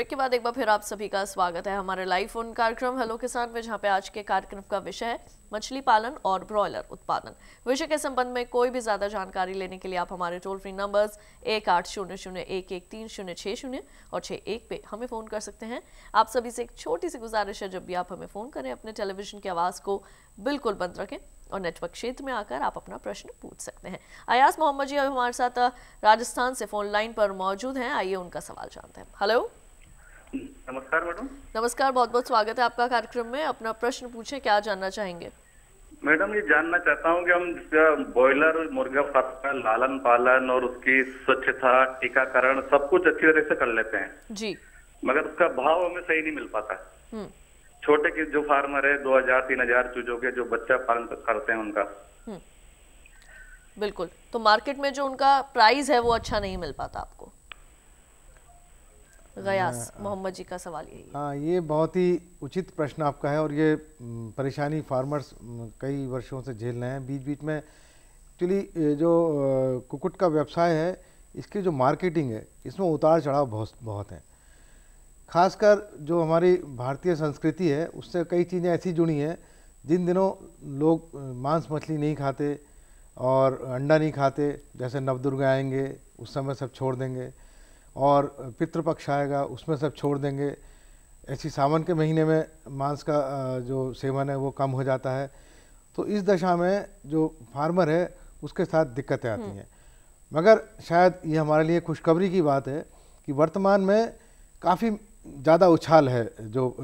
ब्रेक के बाद एक बार फिर आप सभी का स्वागत है हमारे लाइव फोन कार्यक्रम हेलो किसान में जहाँ पे आज के कार्यक्रम का विषय है मछली पालन और ब्रॉयलर उत्पादन विषय के संबंध में कोई भी ज्यादा जानकारी लेने के लिए आप हमारे टोल फ्री नंबर्स एक आठ शून्य शून्य एक एक तीन शून्य छः शून्य और छः एक पे हमें फ़ोन कर सकते हैं आप सभी से एक छोटी सी गुजारिश है जब भी आप हमें फ़ोन करें अपने टेलीविजन की आवाज़ को बिल्कुल बंद रखें और नेटवर्क क्षेत्र में आकर आप अपना प्रश्न पूछ सकते हैं अयास मोहम्मद जी अभी हमारे साथ राजस्थान से फ़ोन लाइन पर मौजूद हैं आइए उनका सवाल जानते हैं हेलो नमस्कार मैडम नमस्कार बहुत बहुत स्वागत है आपका कार्यक्रम में अपना प्रश्न पूछे क्या जानना चाहेंगे मैडम ये जानना चाहता हूँ कि हम ब्रॉयलर मुर्गा फार्म लालन पालन और उसकी स्वच्छता टीकाकरण सब कुछ अच्छी तरह से कर लेते हैं जी मगर उसका भाव हमें सही नहीं मिल पाता हम्म। छोटे के जो फार्मर है दो हजार तीन हजार चूजों के जो बच्चा पालन करते हैं उनका हम्म। बिल्कुल तो मार्केट में जो उनका प्राइस है वो अच्छा नहीं मिल पाता आपको गयास मोहम्मद जी का सवाल यही हाँ ये बहुत ही उचित प्रश्न आपका है और ये परेशानी फार्मर्स कई वर्षों से झेल रहे हैं बीच बीच में एक्चुअली जो कुकुट का व्यवसाय है इसकी जो मार्केटिंग है इसमें उतार चढ़ाव बहुत बहुत हैं खासकर जो हमारी भारतीय संस्कृति है उससे कई चीज़ें ऐसी जुड़ी हैं जिन दिनों लोग मांस मछली नहीं खाते और अंडा नहीं खाते जैसे नवदुर्गा आएंगे उस समय सब छोड़ देंगे और पितृपक्ष आएगा उसमें सब छोड़ देंगे ऐसी सावन के महीने में मांस का जो सेवन है वो कम हो जाता है तो इस दशा में जो फार्मर है उसके साथ दिक्कतें आती हम्म। हैं मगर शायद ये हमारे लिए खुशखबरी की बात है कि वर्तमान में काफ़ी ज़्यादा उछाल है जो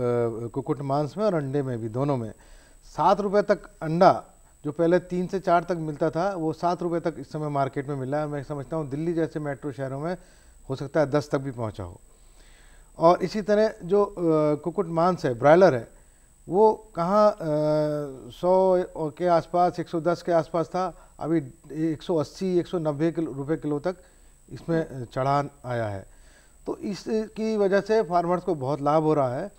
कुकुट मांस में और अंडे में भी दोनों में सात रुपये तक अंडा जो पहले तीन से चार तक मिलता था वो सात रुपये तक इस समय मार्केट में मिला है मैं समझता हूँ दिल्ली जैसे मेट्रो शहरों में हो सकता है दस तक भी पहुंचा हो और इसी तरह जो कुकुट मांस है ब्रायलर है वो कहाँ सौ के आसपास 110 के आसपास था अभी 180 190 किलो रुपये किलो तक इसमें चढ़ान आया है तो इसकी वजह से फार्मर्स को बहुत लाभ हो रहा है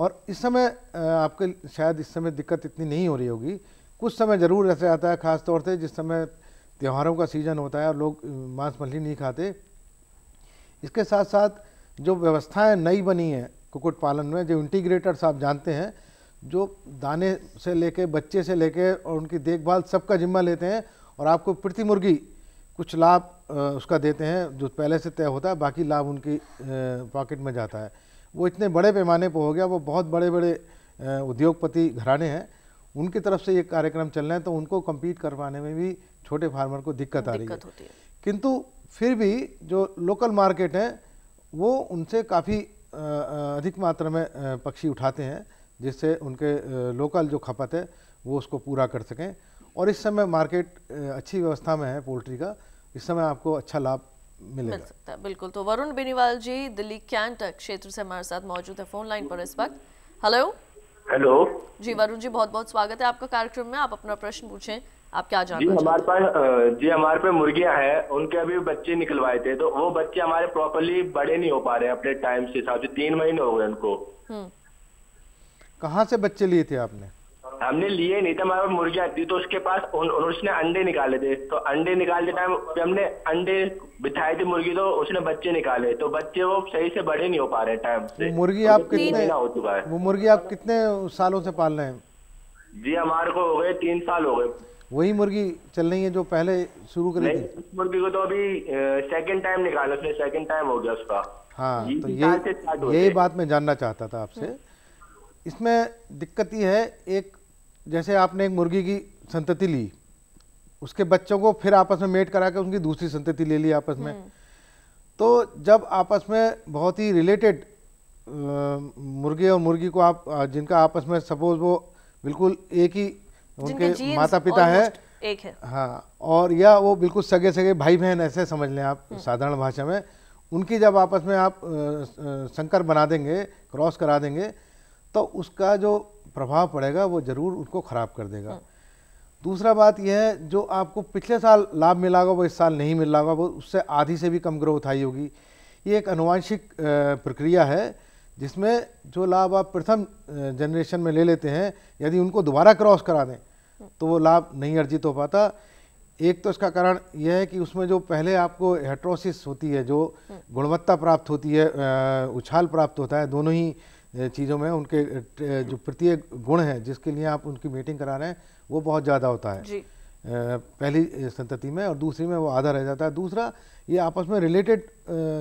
और इस समय आपके शायद इस समय दिक्कत इतनी नहीं हो रही होगी कुछ समय ज़रूर ऐसे आता है ख़ास तौर से जिस समय त्यौहारों का सीज़न होता है और लोग मांस मछली नहीं खाते इसके साथ साथ जो व्यवस्थाएं नई बनी हैं कुकुट पालन में जो इंटीग्रेटर्स आप जानते हैं जो दाने से लेके बच्चे से लेके और उनकी देखभाल सबका जिम्मा लेते हैं और आपको प्रति मुर्गी कुछ लाभ उसका देते हैं जो पहले से तय होता है बाकी लाभ उनकी पॉकेट में जाता है वो इतने बड़े पैमाने पर हो गया वो बहुत बड़े बड़े उद्योगपति घराने हैं उनकी तरफ से ये कार्यक्रम चल रहे हैं तो उनको कम्पीट करवाने में भी छोटे फार्मर को दिक्कत, दिक्कत आ रही है किंतु फिर भी जो लोकल मार्केट हैं वो उनसे काफ़ी अधिक मात्रा में पक्षी उठाते हैं जिससे उनके लोकल जो खपत है वो उसको पूरा कर सकें और इस समय मार्केट अच्छी व्यवस्था में है पोल्ट्री का इस समय आपको अच्छा लाभ मिलेगा मिल सकता है बिल्कुल तो वरुण बेनीवाल जी दिल्ली कैंट क्षेत्र से हमारे साथ मौजूद है फोन लाइन पर इस वक्त हेलो हेलो जी वरुण जी बहुत बहुत स्वागत है आपका कार्यक्रम में आप अपना प्रश्न पूछें आप क्या जानते हैं हमारे पास जी हमारे पे मुर्गियां हैं उनके अभी बच्चे निकलवाए थे तो वो बच्चे हमारे प्रॉपरली बड़े नहीं हो पा रहे अपने टाइम से हिसाब से तीन महीने हो गए उनको हम्म। कहाँ से बच्चे लिए थे आपने हमने लिए नहीं थे हमारे मुर्गियां थी तो उसके पास उन, उसने अंडे निकाले थे तो अंडे निकालते टाइम हाँ। हमने अंडे बिठाए थे मुर्गी तो उसने बच्चे निकाले तो बच्चे वो सही से बड़े नहीं हो पा रहे टाइम से मुर्गी तो आप कितने हो चुका है वो मुर्गी आप कितने सालों से पाल रहे हैं जी हमारे को हो गए तीन साल हो गए वही मुर्गी चल रही है जो पहले शुरू करी थी मुर्गी को तो अभी सेकंड टाइम निकाला उसने सेकंड टाइम हो गया उसका हाँ तो ये यही बात मैं जानना चाहता था आपसे इसमें दिक्कत ही है एक जैसे आपने एक मुर्गी की संतति ली उसके बच्चों को फिर आपस में मेट करा के उनकी दूसरी संतति ले ली आपस में हम्म। तो जब आपस में बहुत ही रिलेटेड मुर्गे और मुर्गी को आप जिनका आपस में सपोज वो बिल्कुल एक ही उनके माता पिता है एक है हाँ और या वो बिल्कुल सगे सगे भाई बहन ऐसे समझ लें आप हम्म। साधारण भाषा में उनकी जब आपस में आप संकर बना देंगे क्रॉस करा देंगे तो उसका जो प्रभाव पड़ेगा वो ज़रूर उसको ख़राब कर देगा हम्म। दूसरा बात यह है जो आपको पिछले साल लाभ मिला होगा वो इस साल नहीं मिल रहा होगा वो उससे आधी से भी कम ग्रोथ आई होगी ये एक अनुवांशिक प्रक्रिया है जिसमें जो लाभ आप प्रथम जनरेशन में ले लेते हैं यदि उनको दोबारा क्रॉस करा दें तो वो लाभ नहीं अर्जित हो पाता एक तो इसका कारण यह है कि उसमें जो पहले आपको हेट्रोसिस होती है जो गुणवत्ता प्राप्त होती है उछाल प्राप्त होता है दोनों ही चीज़ों में उनके जो प्रत्येक गुण है जिसके लिए आप उनकी मीटिंग करा रहे हैं वो बहुत ज़्यादा होता है जी। पहली संतति में और दूसरी में वो आधा रह जाता है दूसरा ये आपस में रिलेटेड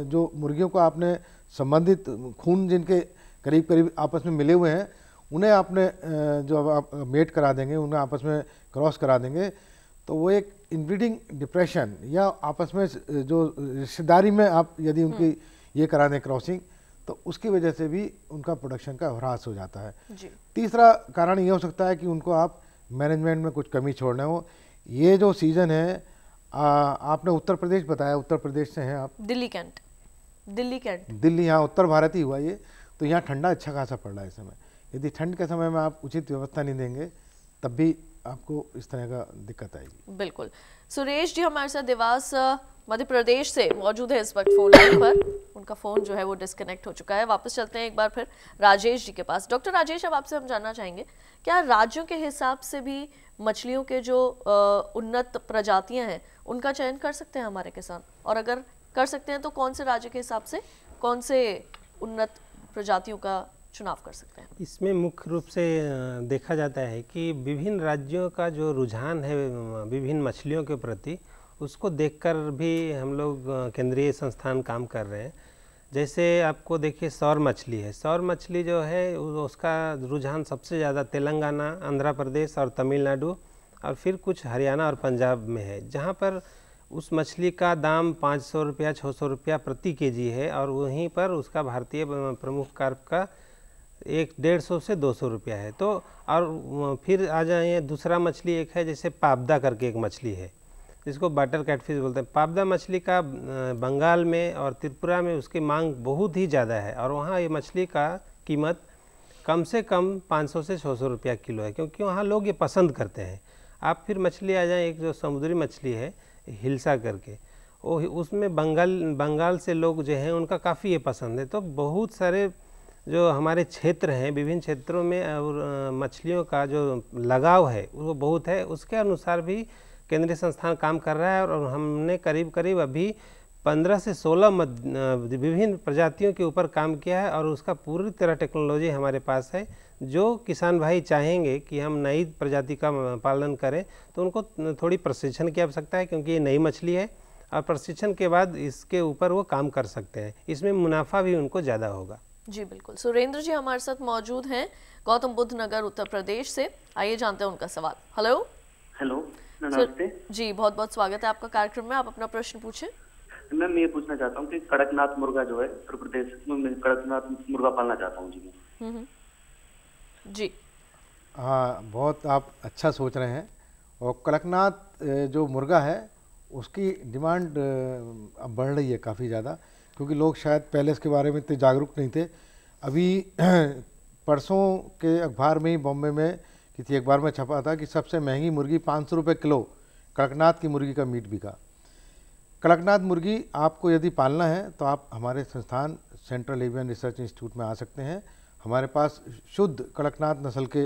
जो मुर्गियों को आपने संबंधित खून जिनके करीब करीब आपस में मिले हुए हैं उन्हें आपने जो आप मेट करा देंगे उन्हें आपस में क्रॉस करा देंगे तो वो एक इनब्रीडिंग डिप्रेशन या आपस में जो रिश्तेदारी में आप यदि उनकी हम्म। ये करा दें क्रॉसिंग तो उसकी वजह से भी उनका प्रोडक्शन का ह्रास हो जाता है तीसरा कारण ये हो सकता है कि उनको आप मैनेजमेंट में कुछ कमी छोड़ने हो ये जो सीज़न है आ, आपने उत्तर प्रदेश बताया उत्तर प्रदेश से हैं आप दिल्ली कैंट दिल्ली कैंट दिल्ली यहाँ उत्तर भारत ही हुआ ये तो यहाँ ठंडा अच्छा खासा पड़ रहा है इस समय यदि ठंड के समय में आप उचित व्यवस्था नहीं देंगे तब भी आपको इस तरह का दिक्कत आएगी बिल्कुल सुरेश जी हमारे साथ देवास मध्य प्रदेश से मौजूद है इस वक्त फोन लाइन पर उनका फोन जो है वो डिस्कनेक्ट हो चुका है वापस चलते हैं एक बार फिर राजेश जी के पास डॉक्टर राजेश अब आपसे हम जानना चाहेंगे क्या राज्यों के हिसाब से भी मछलियों के जो उन्नत प्रजातियां हैं उनका चयन कर सकते हैं हमारे किसान और अगर कर सकते हैं तो कौन से राज्य के हिसाब से कौन से उन्नत प्रजातियों का चुनाव कर सकते हैं इसमें मुख्य रूप से देखा जाता है कि विभिन्न राज्यों का जो रुझान है विभिन्न मछलियों के प्रति उसको देखकर भी हम लोग केंद्रीय संस्थान काम कर रहे हैं जैसे आपको देखिए सौर मछली है सौर मछली जो है उसका रुझान सबसे ज़्यादा तेलंगाना आंध्र प्रदेश और तमिलनाडु और फिर कुछ हरियाणा और पंजाब में है जहाँ पर उस मछली का दाम पाँच सौ रुपया छः सौ रुपया प्रति केजी है और वहीं पर उसका भारतीय प्रमुख कार्प का एक डेढ़ सौ से दो सौ रुपया है तो और फिर आ जाए दूसरा मछली एक है जैसे पापदा करके एक मछली है जिसको बटर कैटफिश बोलते हैं पापदा मछली का बंगाल में और त्रिपुरा में उसकी मांग बहुत ही ज़्यादा है और वहाँ ये मछली का कीमत कम से कम 500 से 600 रुपया किलो है क्योंकि वहाँ लोग ये पसंद करते हैं आप फिर मछली आ जाए एक जो समुद्री मछली है हिलसा करके वो उसमें बंगाल बंगाल से लोग जो हैं उनका काफ़ी ये पसंद है तो बहुत सारे जो हमारे क्षेत्र हैं विभिन्न क्षेत्रों में और मछलियों का जो लगाव है वो बहुत है उसके अनुसार भी केंद्रीय संस्थान काम कर रहा है और हमने करीब करीब अभी 15 से 16 विभिन्न प्रजातियों के ऊपर काम किया है और उसका पूरी तरह टेक्नोलॉजी हमारे पास है जो किसान भाई चाहेंगे कि हम नई प्रजाति का पालन करें तो उनको थोड़ी प्रशिक्षण की आवश्यकता है क्योंकि ये नई मछली है और प्रशिक्षण के बाद इसके ऊपर वो काम कर सकते हैं इसमें मुनाफा भी उनको ज़्यादा होगा जी बिल्कुल सुरेंद्र जी हमारे साथ मौजूद हैं गौतम बुद्ध नगर उत्तर प्रदेश से आइए जानते हैं उनका सवाल हेलो हेलो नमस्ते जी बहुत बहुत स्वागत है आपका कार्यक्रम में आप अपना प्रश्न पूछे मैम ये पूछना चाहता हूँ कि कड़कनाथ मुर्गा जो है उत्तर प्रदेश में कड़कनाथ मुर्गा पालना चाहता हूँ जी हम्म, हम्म। जी हाँ बहुत आप अच्छा सोच रहे हैं और कड़कनाथ जो मुर्गा है उसकी डिमांड बढ़ रही है काफ़ी ज़्यादा क्योंकि लोग शायद पहले इसके बारे में इतने जागरूक नहीं थे अभी परसों के अखबार में ही बॉम्बे में किसी अखबार में छपा था कि सबसे महंगी मुर्गी पाँच सौ रुपये किलो कड़कनाथ की मुर्गी का मीट बिका कड़कनाथ मुर्गी आपको यदि पालना है तो आप हमारे संस्थान सेंट्रल एवियन रिसर्च इंस्टीट्यूट में आ सकते हैं हमारे पास शुद्ध कड़कनाथ नस्ल के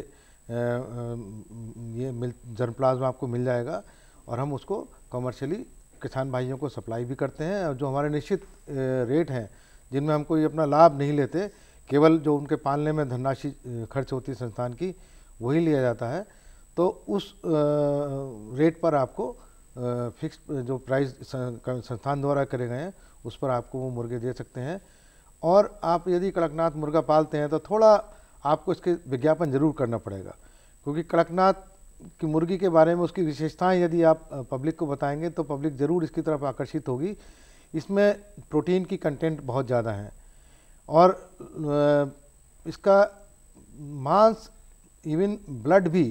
ये मिल जर्म प्लाज्मा आपको मिल जाएगा और हम उसको कॉमर्शियली किसान भाइयों को सप्लाई भी करते हैं और जो हमारे निश्चित रेट हैं जिनमें हम कोई अपना लाभ नहीं लेते केवल जो उनके पालने में धनराशि खर्च होती है संस्थान की वही लिया जाता है तो उस रेट पर आपको फिक्स जो प्राइस संस्थान द्वारा करे गए हैं उस पर आपको वो मुर्गे दे सकते हैं और आप यदि कड़कनाथ मुर्गा पालते हैं तो थोड़ा आपको इसके विज्ञापन ज़रूर करना पड़ेगा क्योंकि कड़कनाथ कि मुर्गी के बारे में उसकी विशेषताएं यदि आप पब्लिक को बताएंगे तो पब्लिक ज़रूर इसकी तरफ आकर्षित होगी इसमें प्रोटीन की कंटेंट बहुत ज़्यादा है और इसका मांस इवन ब्लड भी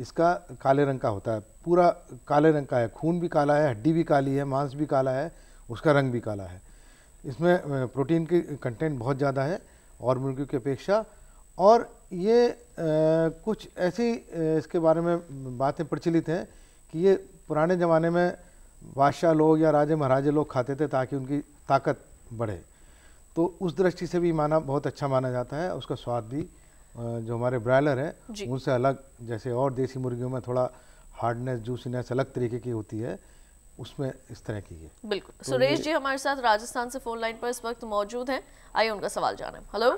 इसका काले रंग का होता है पूरा काले रंग का है खून भी काला है हड्डी भी काली है मांस भी काला है उसका रंग भी काला है इसमें प्रोटीन की कंटेंट बहुत ज़्यादा है और मुर्गियों की अपेक्षा और ये आ, कुछ ऐसी इसके बारे में बातें प्रचलित हैं कि ये पुराने ज़माने में बादशाह लोग या राजे महाराजे लोग खाते थे ताकि उनकी ताकत बढ़े तो उस दृष्टि से भी माना बहुत अच्छा माना जाता है उसका स्वाद भी जो हमारे ब्रायलर है उनसे अलग जैसे और देसी मुर्गियों में थोड़ा हार्डनेस जूसीनेस अलग तरीके की होती है उसमें इस तरह की है बिल्कुल तो सुरेश जी हमारे साथ राजस्थान से फोन लाइन पर इस वक्त मौजूद हैं आइए उनका सवाल जाने हेलो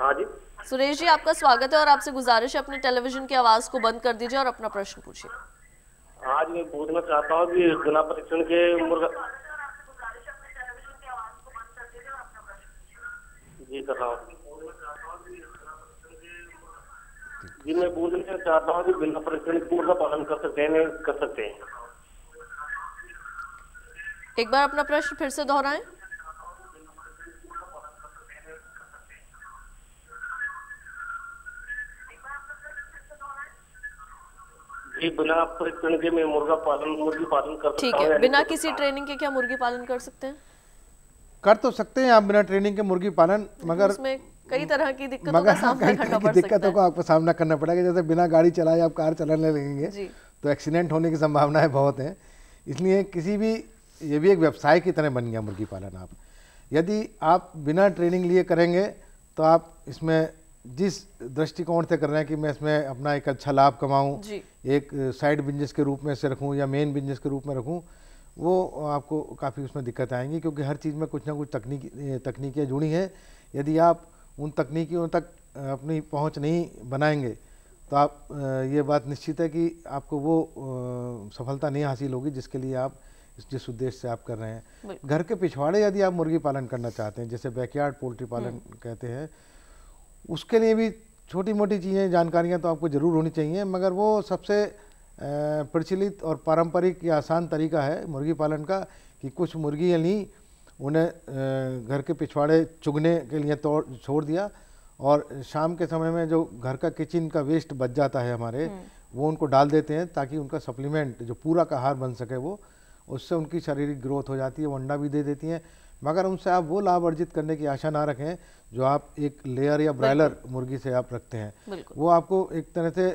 हाँ जी सुरेश जी आपका स्वागत है और आपसे गुजारिश है अपने टेलीविजन की आवाज को बंद कर दीजिए और अपना प्रश्न पूछिए आज मैं पूछना चाहता हूँ कि जिला परीक्षण के मुर्गा जी मैं पूछना चाहता हूँ कि परीक्षण मुर्गा पालन कर सकते हैं कर सकते हैं एक बार अपना प्रश्न फिर से दोहराएं जी बिना प्रशिक्षण के मैं मुर्गा पालन मुर्गी पालन कर ठीक है बिना किसी ट्रेनिंग के क्या मुर्गी पालन कर सकते हैं कर तो सकते हैं आप बिना ट्रेनिंग के मुर्गी पालन मगर उसमें कई तरह की दिक्कतों का सामना करना पड़ दिक्कतों को आपको सामना करना पड़ेगा जैसे बिना गाड़ी चलाए आप कार चलाने लगेंगे तो एक्सीडेंट होने की संभावनाएं बहुत हैं इसलिए किसी भी ये भी एक व्यवसाय की तरह बन गया मुर्गी पालन आप यदि आप बिना ट्रेनिंग लिए करेंगे तो आप इसमें जिस दृष्टिकोण से कर रहे हैं कि मैं इसमें अपना एक अच्छा लाभ कमाऊं एक साइड बिजनेस के रूप में से रखूं या मेन बिजनेस के रूप में रखूं वो आपको काफ़ी उसमें दिक्कत आएंगी क्योंकि हर चीज़ में कुछ ना कुछ तकनीक तकनीकियाँ जुड़ी हैं यदि आप उन तकनीकियों तक अपनी पहुंच नहीं बनाएंगे तो आप ये बात निश्चित है कि आपको वो सफलता नहीं हासिल होगी जिसके लिए आप जिस उद्देश्य से आप कर रहे हैं घर के पिछवाड़े यदि आप मुर्गी पालन करना चाहते हैं जैसे बैकयार्ड पोल्ट्री पालन हम्म। कहते हैं उसके लिए भी छोटी मोटी चीज़ें जानकारियाँ तो आपको ज़रूर होनी चाहिए मगर वो सबसे प्रचलित और पारंपरिक या आसान तरीका है मुर्गी पालन का कि कुछ मुर्गियाँ ली उन्हें घर के पिछवाड़े चुगने के लिए तोड़ छोड़ दिया और शाम के समय में जो घर का किचन का वेस्ट बच जाता है हमारे हम्म। वो उनको डाल देते हैं ताकि उनका सप्लीमेंट जो पूरा का आहार बन सके वो उससे उनकी शारीरिक ग्रोथ हो जाती है वो अंडा भी दे देती हैं मगर उनसे आप वो लाभ अर्जित करने की आशा ना रखें जो आप एक लेयर या ब्रायलर मुर्गी से आप रखते हैं वो आपको एक तरह से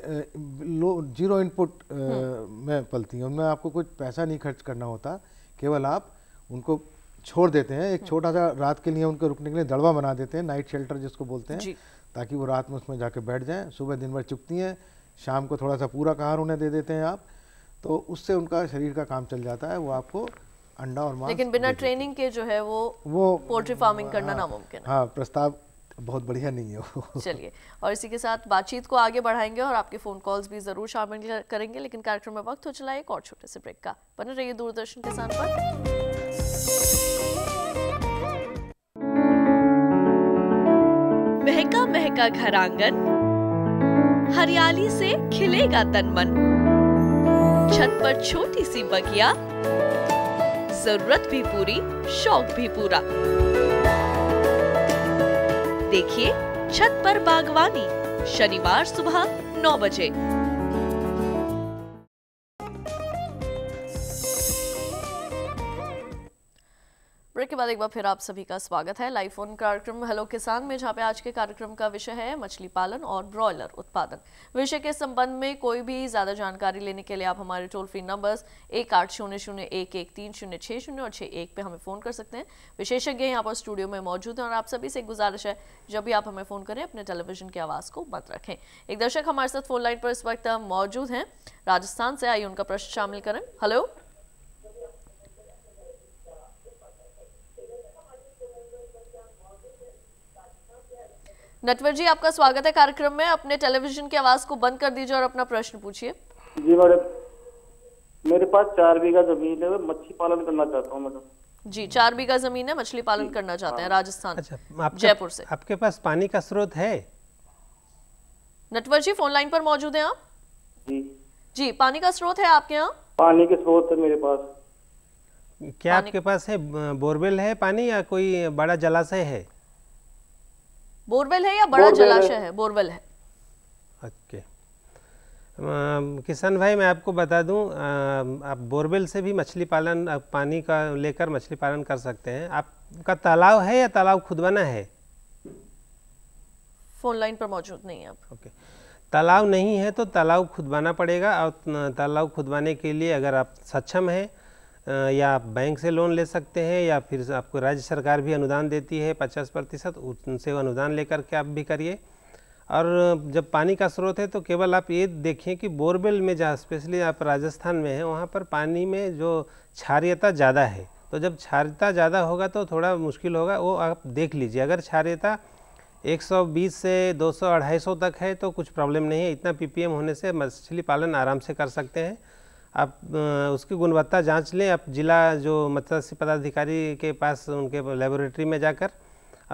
लो जीरो इनपुट हम्म। में पलती हैं उनमें आपको कुछ पैसा नहीं खर्च करना होता केवल आप उनको छोड़ देते हैं एक हम्म। छोटा सा रात के लिए उनके रुकने के लिए दड़वा बना देते हैं नाइट शेल्टर जिसको बोलते हैं ताकि वो रात में उसमें जाके बैठ जाएं सुबह दिन भर चुपती हैं शाम को थोड़ा सा पूरा कहार उन्हें दे देते हैं आप तो उससे उनका शरीर का काम चल जाता है वो आपको अंडा और मांस लेकिन बिना ट्रेनिंग के जो है वो वो पोल्ट्री फार्मिंग करना हाँ, नामुमकिन हाँ प्रस्ताव बहुत बढ़िया नहीं है चलिए और इसी के साथ बातचीत को आगे बढ़ाएंगे और आपके फ़ोन कॉल्स भी ज़रूर शामिल करेंगे लेकिन कार्यक्रम में वक्त हो चला एक और छोटे से ब्रेक का बने रहिए दूरदर्शन के साथ पर महका महका घर आंगन हरियाली से खिलेगा तन मन छत पर छोटी सी बगिया जरूरत भी पूरी शौक भी पूरा देखिए छत पर बागवानी शनिवार सुबह नौ बजे बाद एक बार फिर आप सभी का स्वागत है लाइफ ऑन कार्यक्रम हेलो किसान में जहाँ पे आज के कार्यक्रम का विषय है मछली पालन और ब्रॉयलर उत्पादन विषय के संबंध में कोई भी ज्यादा जानकारी लेने के लिए आप हमारे टोल फ्री नंबर्स एक आठ शून्य शून्य एक एक तीन शून्य छह शून्य और छह एक पे हमें फोन कर सकते हैं विशेषज्ञ यहाँ पर स्टूडियो में मौजूद है और आप सभी से गुजारिश है जब भी आप हमें फोन करें अपने टेलीविजन की आवाज को बंद रखें एक दर्शक हमारे साथ फोन लाइन पर इस वक्त मौजूद है राजस्थान से आइए उनका प्रश्न शामिल करें हेलो नटवर जी आपका स्वागत है कार्यक्रम में अपने टेलीविजन की आवाज को बंद कर दीजिए और अपना प्रश्न पूछिए जी मैडम मेरे पास चार बीघा जमीन है मच्छी पालन करना चाहता हूँ मैडम जी चार बीघा जमीन है मछली पालन करना चाहते हैं हाँ। राजस्थान अच्छा, जयपुर से आपके पास पानी का स्रोत है नटवर जी फोन लाइन पर मौजूद है आप जी जी पानी का स्रोत है आपके यहाँ पानी के स्रोत है मेरे पास क्या आपके पास है बोरवेल है पानी या कोई बड़ा जलाशय है बोरवेल है या बड़ा जलाशय है बोरवेल है ओके किसान भाई मैं आपको बता दूं आप बोरवेल से भी मछली पालन पानी का लेकर मछली पालन कर सकते हैं आपका तालाब है या तालाब खुदवाना है फोन लाइन पर मौजूद नहीं है आप ओके तालाब नहीं है तो तालाब खुदवाना पड़ेगा और तालाब खुदवाने के लिए अगर आप सक्षम हैं या आप बैंक से लोन ले सकते हैं या फिर आपको राज्य सरकार भी अनुदान देती है पचास प्रतिशत उनसे अनुदान लेकर के आप भी करिए और जब पानी का स्रोत है तो केवल आप ये देखें कि बोरवेल में जहाँ स्पेशली आप राजस्थान में हैं वहाँ पर पानी में जो क्षारियता ज़्यादा है तो जब क्षारियता ज़्यादा होगा तो थोड़ा मुश्किल होगा वो आप देख लीजिए अगर क्षारियता 120 से 200 250 तक है तो कुछ प्रॉब्लम नहीं है इतना पीपीएम होने से मछली पालन आराम से कर सकते हैं आप उसकी गुणवत्ता जांच लें आप जिला जो मत्स्य पदाधिकारी के पास उनके लेबोरेटरी में जाकर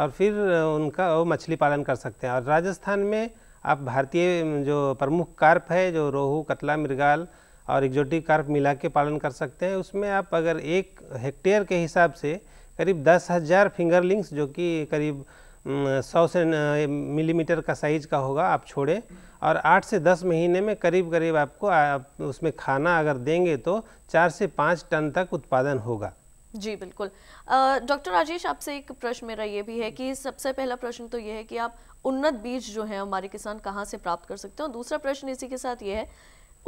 और फिर उनका वो मछली पालन कर सकते हैं और राजस्थान में आप भारतीय जो प्रमुख कार्प है जो रोहू कतला मृगाल और एग्जोटिक कार्प मिला के पालन कर सकते हैं उसमें आप अगर एक हेक्टेयर के हिसाब से करीब दस हज़ार फिंगरलिंग्स जो कि करीब सौ से मिलीमीटर का साइज़ का होगा आप छोड़ें और आठ से दस महीने में करीब करीब आपको आप उसमें खाना अगर देंगे तो चार से पाँच टन तक उत्पादन होगा जी बिल्कुल डॉक्टर राजेश आपसे एक प्रश्न मेरा ये भी है कि सबसे पहला प्रश्न तो ये है कि आप उन्नत बीज जो है हमारे किसान कहाँ से प्राप्त कर सकते हैं दूसरा प्रश्न इसी के साथ ये है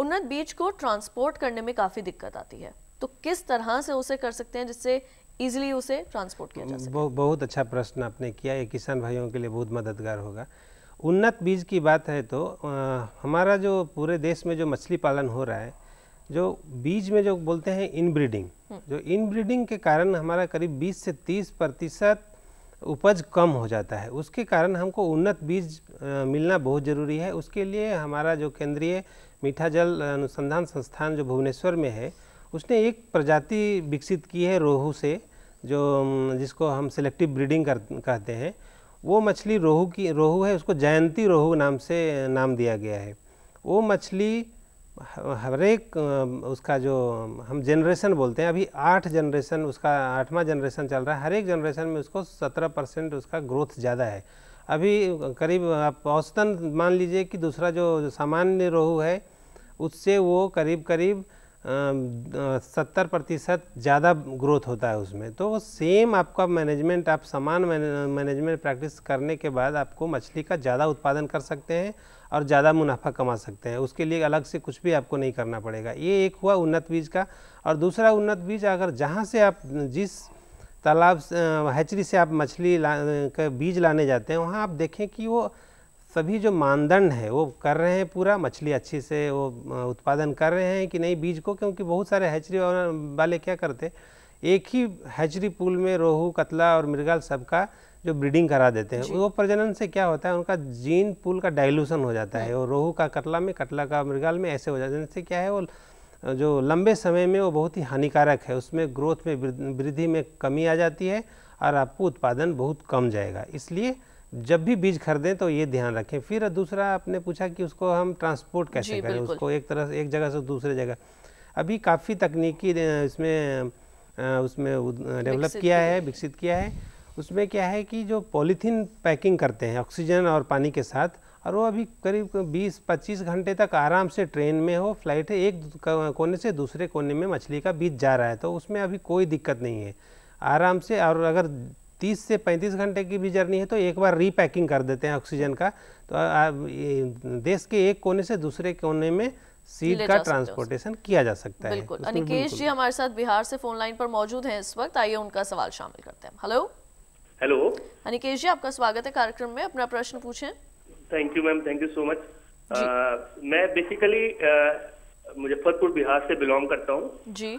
उन्नत बीज को ट्रांसपोर्ट करने में काफ़ी दिक्कत आती है तो किस तरह से उसे कर सकते हैं जिससे इजीली उसे ट्रांसपोर्ट किया जा सके बहु, बहुत अच्छा प्रश्न आपने किया ये किसान भाइयों के लिए बहुत मददगार होगा उन्नत बीज की बात है तो आ, हमारा जो पूरे देश में जो मछली पालन हो रहा है जो बीज में जो बोलते हैं इनब्रीडिंग हम्म। जो इनब्रीडिंग के कारण हमारा करीब 20 से 30 प्रतिशत उपज कम हो जाता है उसके कारण हमको उन्नत बीज मिलना बहुत ज़रूरी है उसके लिए हमारा जो केंद्रीय मीठा जल अनुसंधान संस्थान जो भुवनेश्वर में है उसने एक प्रजाति विकसित की है रोहू से जो जिसको हम सिलेक्टिव ब्रीडिंग कर, कहते हैं वो मछली रोहू की रोहू है उसको जयंती रोहू नाम से नाम दिया गया है वो मछली हर एक उसका जो हम जनरेशन बोलते हैं अभी आठ जनरेशन उसका आठवां जनरेशन चल रहा है हर एक जनरेशन में उसको सत्रह परसेंट उसका ग्रोथ ज़्यादा है अभी करीब आप औसतन मान लीजिए कि दूसरा जो सामान्य रोहू है उससे वो करीब करीब सत्तर प्रतिशत ज़्यादा ग्रोथ होता है उसमें तो वो सेम आपका मैनेजमेंट आप समान मैनेजमेंट प्रैक्टिस करने के बाद आपको मछली का ज़्यादा उत्पादन कर सकते हैं और ज़्यादा मुनाफा कमा सकते हैं उसके लिए अलग से कुछ भी आपको नहीं करना पड़ेगा ये एक हुआ उन्नत बीज का और दूसरा उन्नत बीज अगर जहाँ से आप जिस तालाब हैचरी से आप मछली ला, बीज लाने जाते हैं वहाँ आप देखें कि वो सभी जो मानदंड है वो कर रहे हैं पूरा मछली अच्छी से वो उत्पादन कर रहे हैं कि नहीं बीज को क्योंकि बहुत सारे हैचरी वाले क्या करते एक ही हैचरी पूल में रोहू कतला और मृगाल सबका जो ब्रीडिंग करा देते हैं वो प्रजनन से क्या होता है उनका जीन पूल का डाइल्यूशन हो जाता है हाँ। और रोहू का कतला में कतला का मृगाल में ऐसे हो जाता है जिनसे क्या है वो जो लंबे समय में वो बहुत ही हानिकारक है उसमें ग्रोथ में वृद्धि में कमी आ जाती है और आपको उत्पादन बहुत कम जाएगा इसलिए जब भी बीज खरीदें तो ये ध्यान रखें फिर दूसरा आपने पूछा कि उसको हम ट्रांसपोर्ट कैसे करें उसको एक तरह से एक जगह से दूसरे जगह अभी काफ़ी तकनीकी इसमें उसमें डेवलप किया है विकसित किया है उसमें क्या है कि जो पॉलीथीन पैकिंग करते हैं ऑक्सीजन और पानी के साथ और वो अभी करीब 20-25 घंटे तक आराम से ट्रेन में हो फ्लाइट है एक कोने से दूसरे कोने में मछली का बीज जा रहा है तो उसमें अभी कोई दिक्कत नहीं है आराम से और अगर 30 से 35 घंटे की भी जर्नी है तो एक बार रीपैकिंग कर देते हैं ऑक्सीजन का तो देश के एक कोने से दूसरे कोने में सीट का ट्रांसपोर्टेशन किया जा सकता बिल्कुल। है अनिकेश जी हमारे साथ बिहार से फोन लाइन पर मौजूद हैं इस वक्त आइए उनका सवाल शामिल करते हैं हेलो हेलो अनिकेश जी आपका स्वागत है कार्यक्रम में अपना प्रश्न पूछे thank you ma'am thank you so much मैं बेसिकली uh, मुजफ्फरपुर बिहार से बिलोंग करता हूँ जी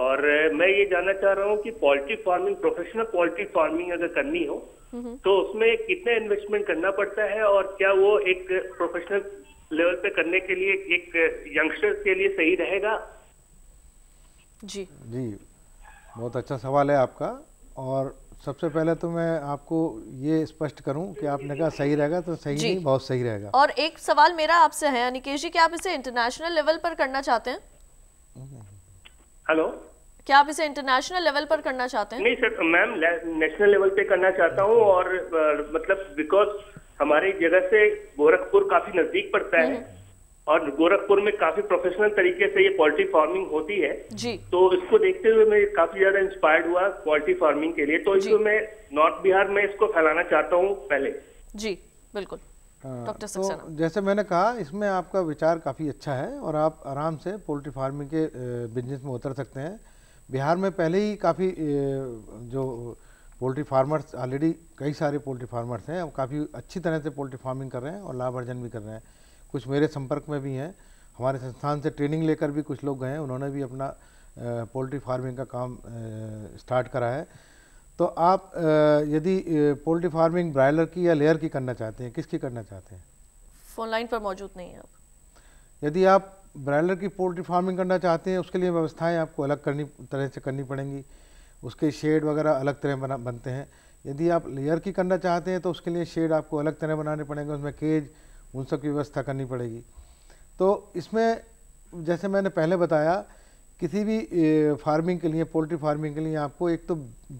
और मैं ये जानना चाह रहा हूँ कि poultry farming professional poultry farming अगर करनी हो तो उसमें कितना इन्वेस्टमेंट करना पड़ता है और क्या वो एक प्रोफेशनल लेवल पे करने के लिए एक यंगस्टर्स के लिए सही रहेगा जी जी बहुत अच्छा सवाल है आपका और सबसे पहले तो मैं आपको ये स्पष्ट करूं कि आपने कहा सही रहेगा तो सही नहीं बहुत सही रहेगा और एक सवाल मेरा आपसे है अनिकेश जी क्या आप इसे इंटरनेशनल लेवल पर करना चाहते हैं हेलो क्या आप इसे इंटरनेशनल लेवल पर करना चाहते हैं नहीं सर मैम नेशनल लेवल पे करना चाहता हूँ और मतलब बिकॉज हमारी जगह से गोरखपुर काफी नजदीक पड़ता है हम्म। और गोरखपुर में काफी प्रोफेशनल तरीके से ये पोल्ट्री फार्मिंग होती है जी तो इसको देखते हुए मैं काफी ज्यादा इंस्पायर्ड हुआ पोल्ट्री फार्मिंग के लिए तो इसको मैं नॉर्थ बिहार में इसको फैलाना चाहता हूँ पहले जी बिल्कुल हाँ, डॉक्टर तो जैसे मैंने कहा इसमें आपका विचार काफ़ी अच्छा है और आप आराम से पोल्ट्री फार्मिंग के बिजनेस में उतर सकते हैं बिहार में पहले ही काफ़ी जो पोल्ट्री फार्मर्स ऑलरेडी कई सारे पोल्ट्री फार्मर्स हैं और काफ़ी अच्छी तरह से पोल्ट्री फार्मिंग कर रहे हैं और लाभ अर्जन भी कर रहे हैं कुछ मेरे संपर्क में भी हैं हमारे संस्थान से ट्रेनिंग लेकर भी कुछ लोग गए हैं उन्होंने भी अपना पोल्ट्री फार्मिंग का काम स्टार्ट करा है तो आप यदि पोल्ट्री फार्मिंग ब्रायलर की या लेयर की करना चाहते हैं किसकी करना चाहते हैं फ़ोन लाइन पर मौजूद नहीं है आप यदि आप ब्रायलर की पोल्ट्री फार्मिंग करना चाहते हैं उसके लिए व्यवस्थाएं आपको अलग करनी तरह से करनी पड़ेंगी उसके शेड वगैरह अलग तरह बना बनते हैं यदि आप लेयर की करना चाहते हैं तो उसके लिए शेड आपको अलग तरह बनाने पड़ेंगे उसमें केज उन सब की व्यवस्था करनी पड़ेगी तो इसमें जैसे मैंने पहले बताया किसी भी फार्मिंग के लिए पोल्ट्री फार्मिंग के लिए आपको एक तो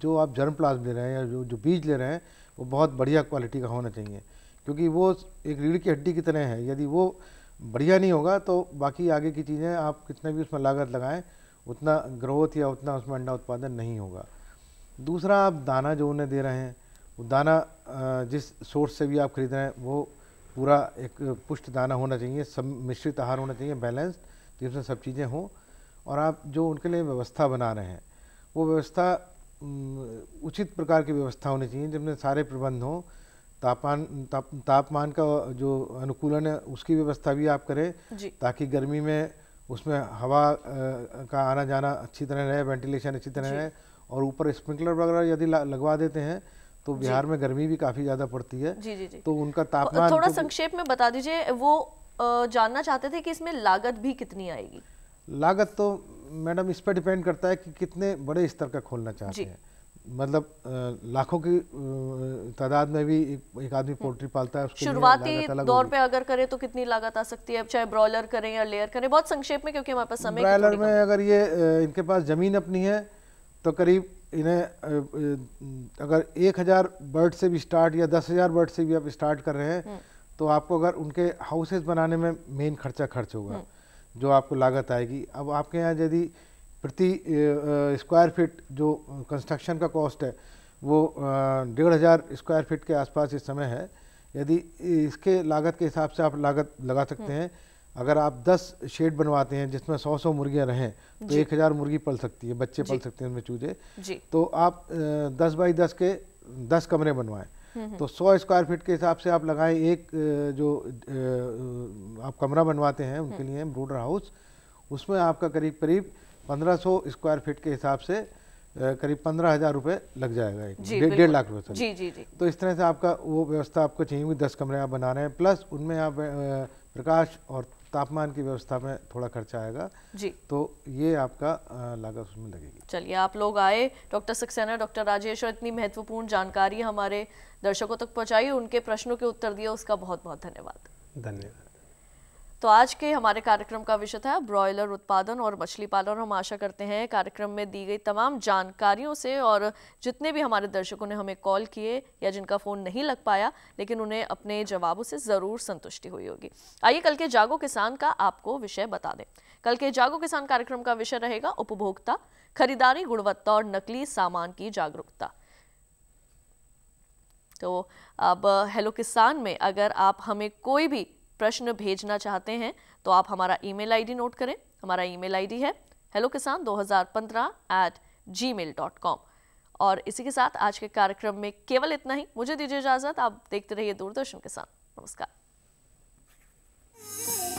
जो आप जर्म प्लाज्म ले रहे हैं या जो जो बीज ले रहे हैं वो बहुत बढ़िया क्वालिटी का होना चाहिए क्योंकि वो एक रीढ़ की हड्डी की तरह है यदि वो बढ़िया नहीं होगा तो बाकी आगे की चीज़ें आप कितना भी उसमें लागत लगाएं उतना ग्रोथ या उतना उसमें अंडा उत्पादन नहीं होगा दूसरा आप दाना जो उन्हें दे रहे हैं वो दाना जिस सोर्स से भी आप खरीद रहे हैं वो पूरा एक पुष्ट दाना होना चाहिए सब मिश्रित आहार होना चाहिए बैलेंस जिसमें सब चीज़ें हों और आप जो उनके लिए व्यवस्था बना रहे हैं वो व्यवस्था उचित प्रकार की व्यवस्था होनी चाहिए जिनमें सारे प्रबंध हों तापमान ताप तापमान का जो अनुकूलन है उसकी व्यवस्था भी आप करें ताकि गर्मी में उसमें हवा का आना जाना अच्छी तरह रहे वेंटिलेशन अच्छी तरह रहे और ऊपर स्प्रिंकलर वगैरह यदि लगवा देते हैं तो बिहार में गर्मी भी काफी ज्यादा पड़ती है जी जी जी तो उनका तापमान थोड़ा संक्षेप में बता दीजिए वो जानना चाहते थे कि इसमें लागत भी कितनी आएगी लागत तो मैडम इस पर डिपेंड करता है कि कितने बड़े स्तर का खोलना चाहते हैं मतलब लाखों की तादाद में भी एक, एक आदमी हम्म। पोल्ट्री पालता है शुरुआती दौर पे अगर करें तो कितनी लागत आ सकती है चाहे ब्रॉयलर करें या लेयर करें बहुत संक्षेप में क्योंकि हमारे पास समय ब्रॉयलर में अगर ये इनके पास जमीन अपनी है तो करीब इन्हें अगर एक हज़ार बर्ड से भी स्टार्ट या दस हज़ार बर्ड से भी आप स्टार्ट कर रहे हैं हम्म। तो आपको अगर उनके हाउसेज बनाने में मेन खर्चा खर्च होगा हम्म। जो आपको लागत आएगी अब आपके यहाँ यदि प्रति स्क्वायर फीट जो कंस्ट्रक्शन का कॉस्ट है वो डेढ़ हज़ार स्क्वायर फीट के आसपास इस समय है यदि इसके लागत के हिसाब से आप लागत लगा सकते हम्म। हैं अगर आप 10 शेड बनवाते हैं जिसमें 100 सौ मुर्गियाँ रहें तो एक हज़ार मुर्गी पल सकती है बच्चे पल सकते हैं उनमें चूजे तो आप 10 बाई 10 के 10 कमरे बनवाएं तो 100 स्क्वायर फीट के हिसाब से आप लगाएं एक जो आप कमरा बनवाते हैं उनके हम्म। लिए ब्रूडर हाउस उसमें आपका करीब करीब 1500 स्क्वायर फीट के हिसाब से करीब पंद्रह हजार रुपये लग जाएगा एक डेढ़ लाख रुपये जी तो इस तरह से आपका वो व्यवस्था आपको चाहिए दस कमरे आप बना रहे हैं प्लस उनमें आप प्रकाश और तापमान की व्यवस्था में थोड़ा खर्चा आएगा जी तो ये आपका लागत उसमें लगेगी चलिए आप लोग आए डॉक्टर सक्सेना डॉक्टर राजेश और इतनी महत्वपूर्ण जानकारी हमारे दर्शकों तक पहुंचाई उनके प्रश्नों के उत्तर दिए उसका बहुत बहुत धन्यवाद धन्यवाद तो आज के हमारे कार्यक्रम का विषय था ब्रॉयलर उत्पादन और मछली पालन हम आशा करते हैं कार्यक्रम में दी गई तमाम जानकारियों से और जितने भी हमारे दर्शकों ने हमें कॉल किए या जिनका फ़ोन नहीं लग पाया लेकिन उन्हें अपने जवाबों से ज़रूर संतुष्टि हुई होगी आइए कल के जागो किसान का आपको विषय बता दें कल के जागो किसान कार्यक्रम का विषय रहेगा उपभोक्ता खरीदारी गुणवत्ता और नकली सामान की जागरूकता तो अब हेलो किसान में अगर आप हमें कोई भी प्रश्न भेजना चाहते हैं तो आप हमारा ईमेल आईडी नोट करें हमारा ईमेल आईडी है हेलो किसान दो हज़ार पंद्रह at Gmail dot com और इसी के साथ आज के कार्यक्रम में केवल इतना ही मुझे दीजिए इजाज़त आप देखते रहिए दूरदर्शन के साथ नमस्कार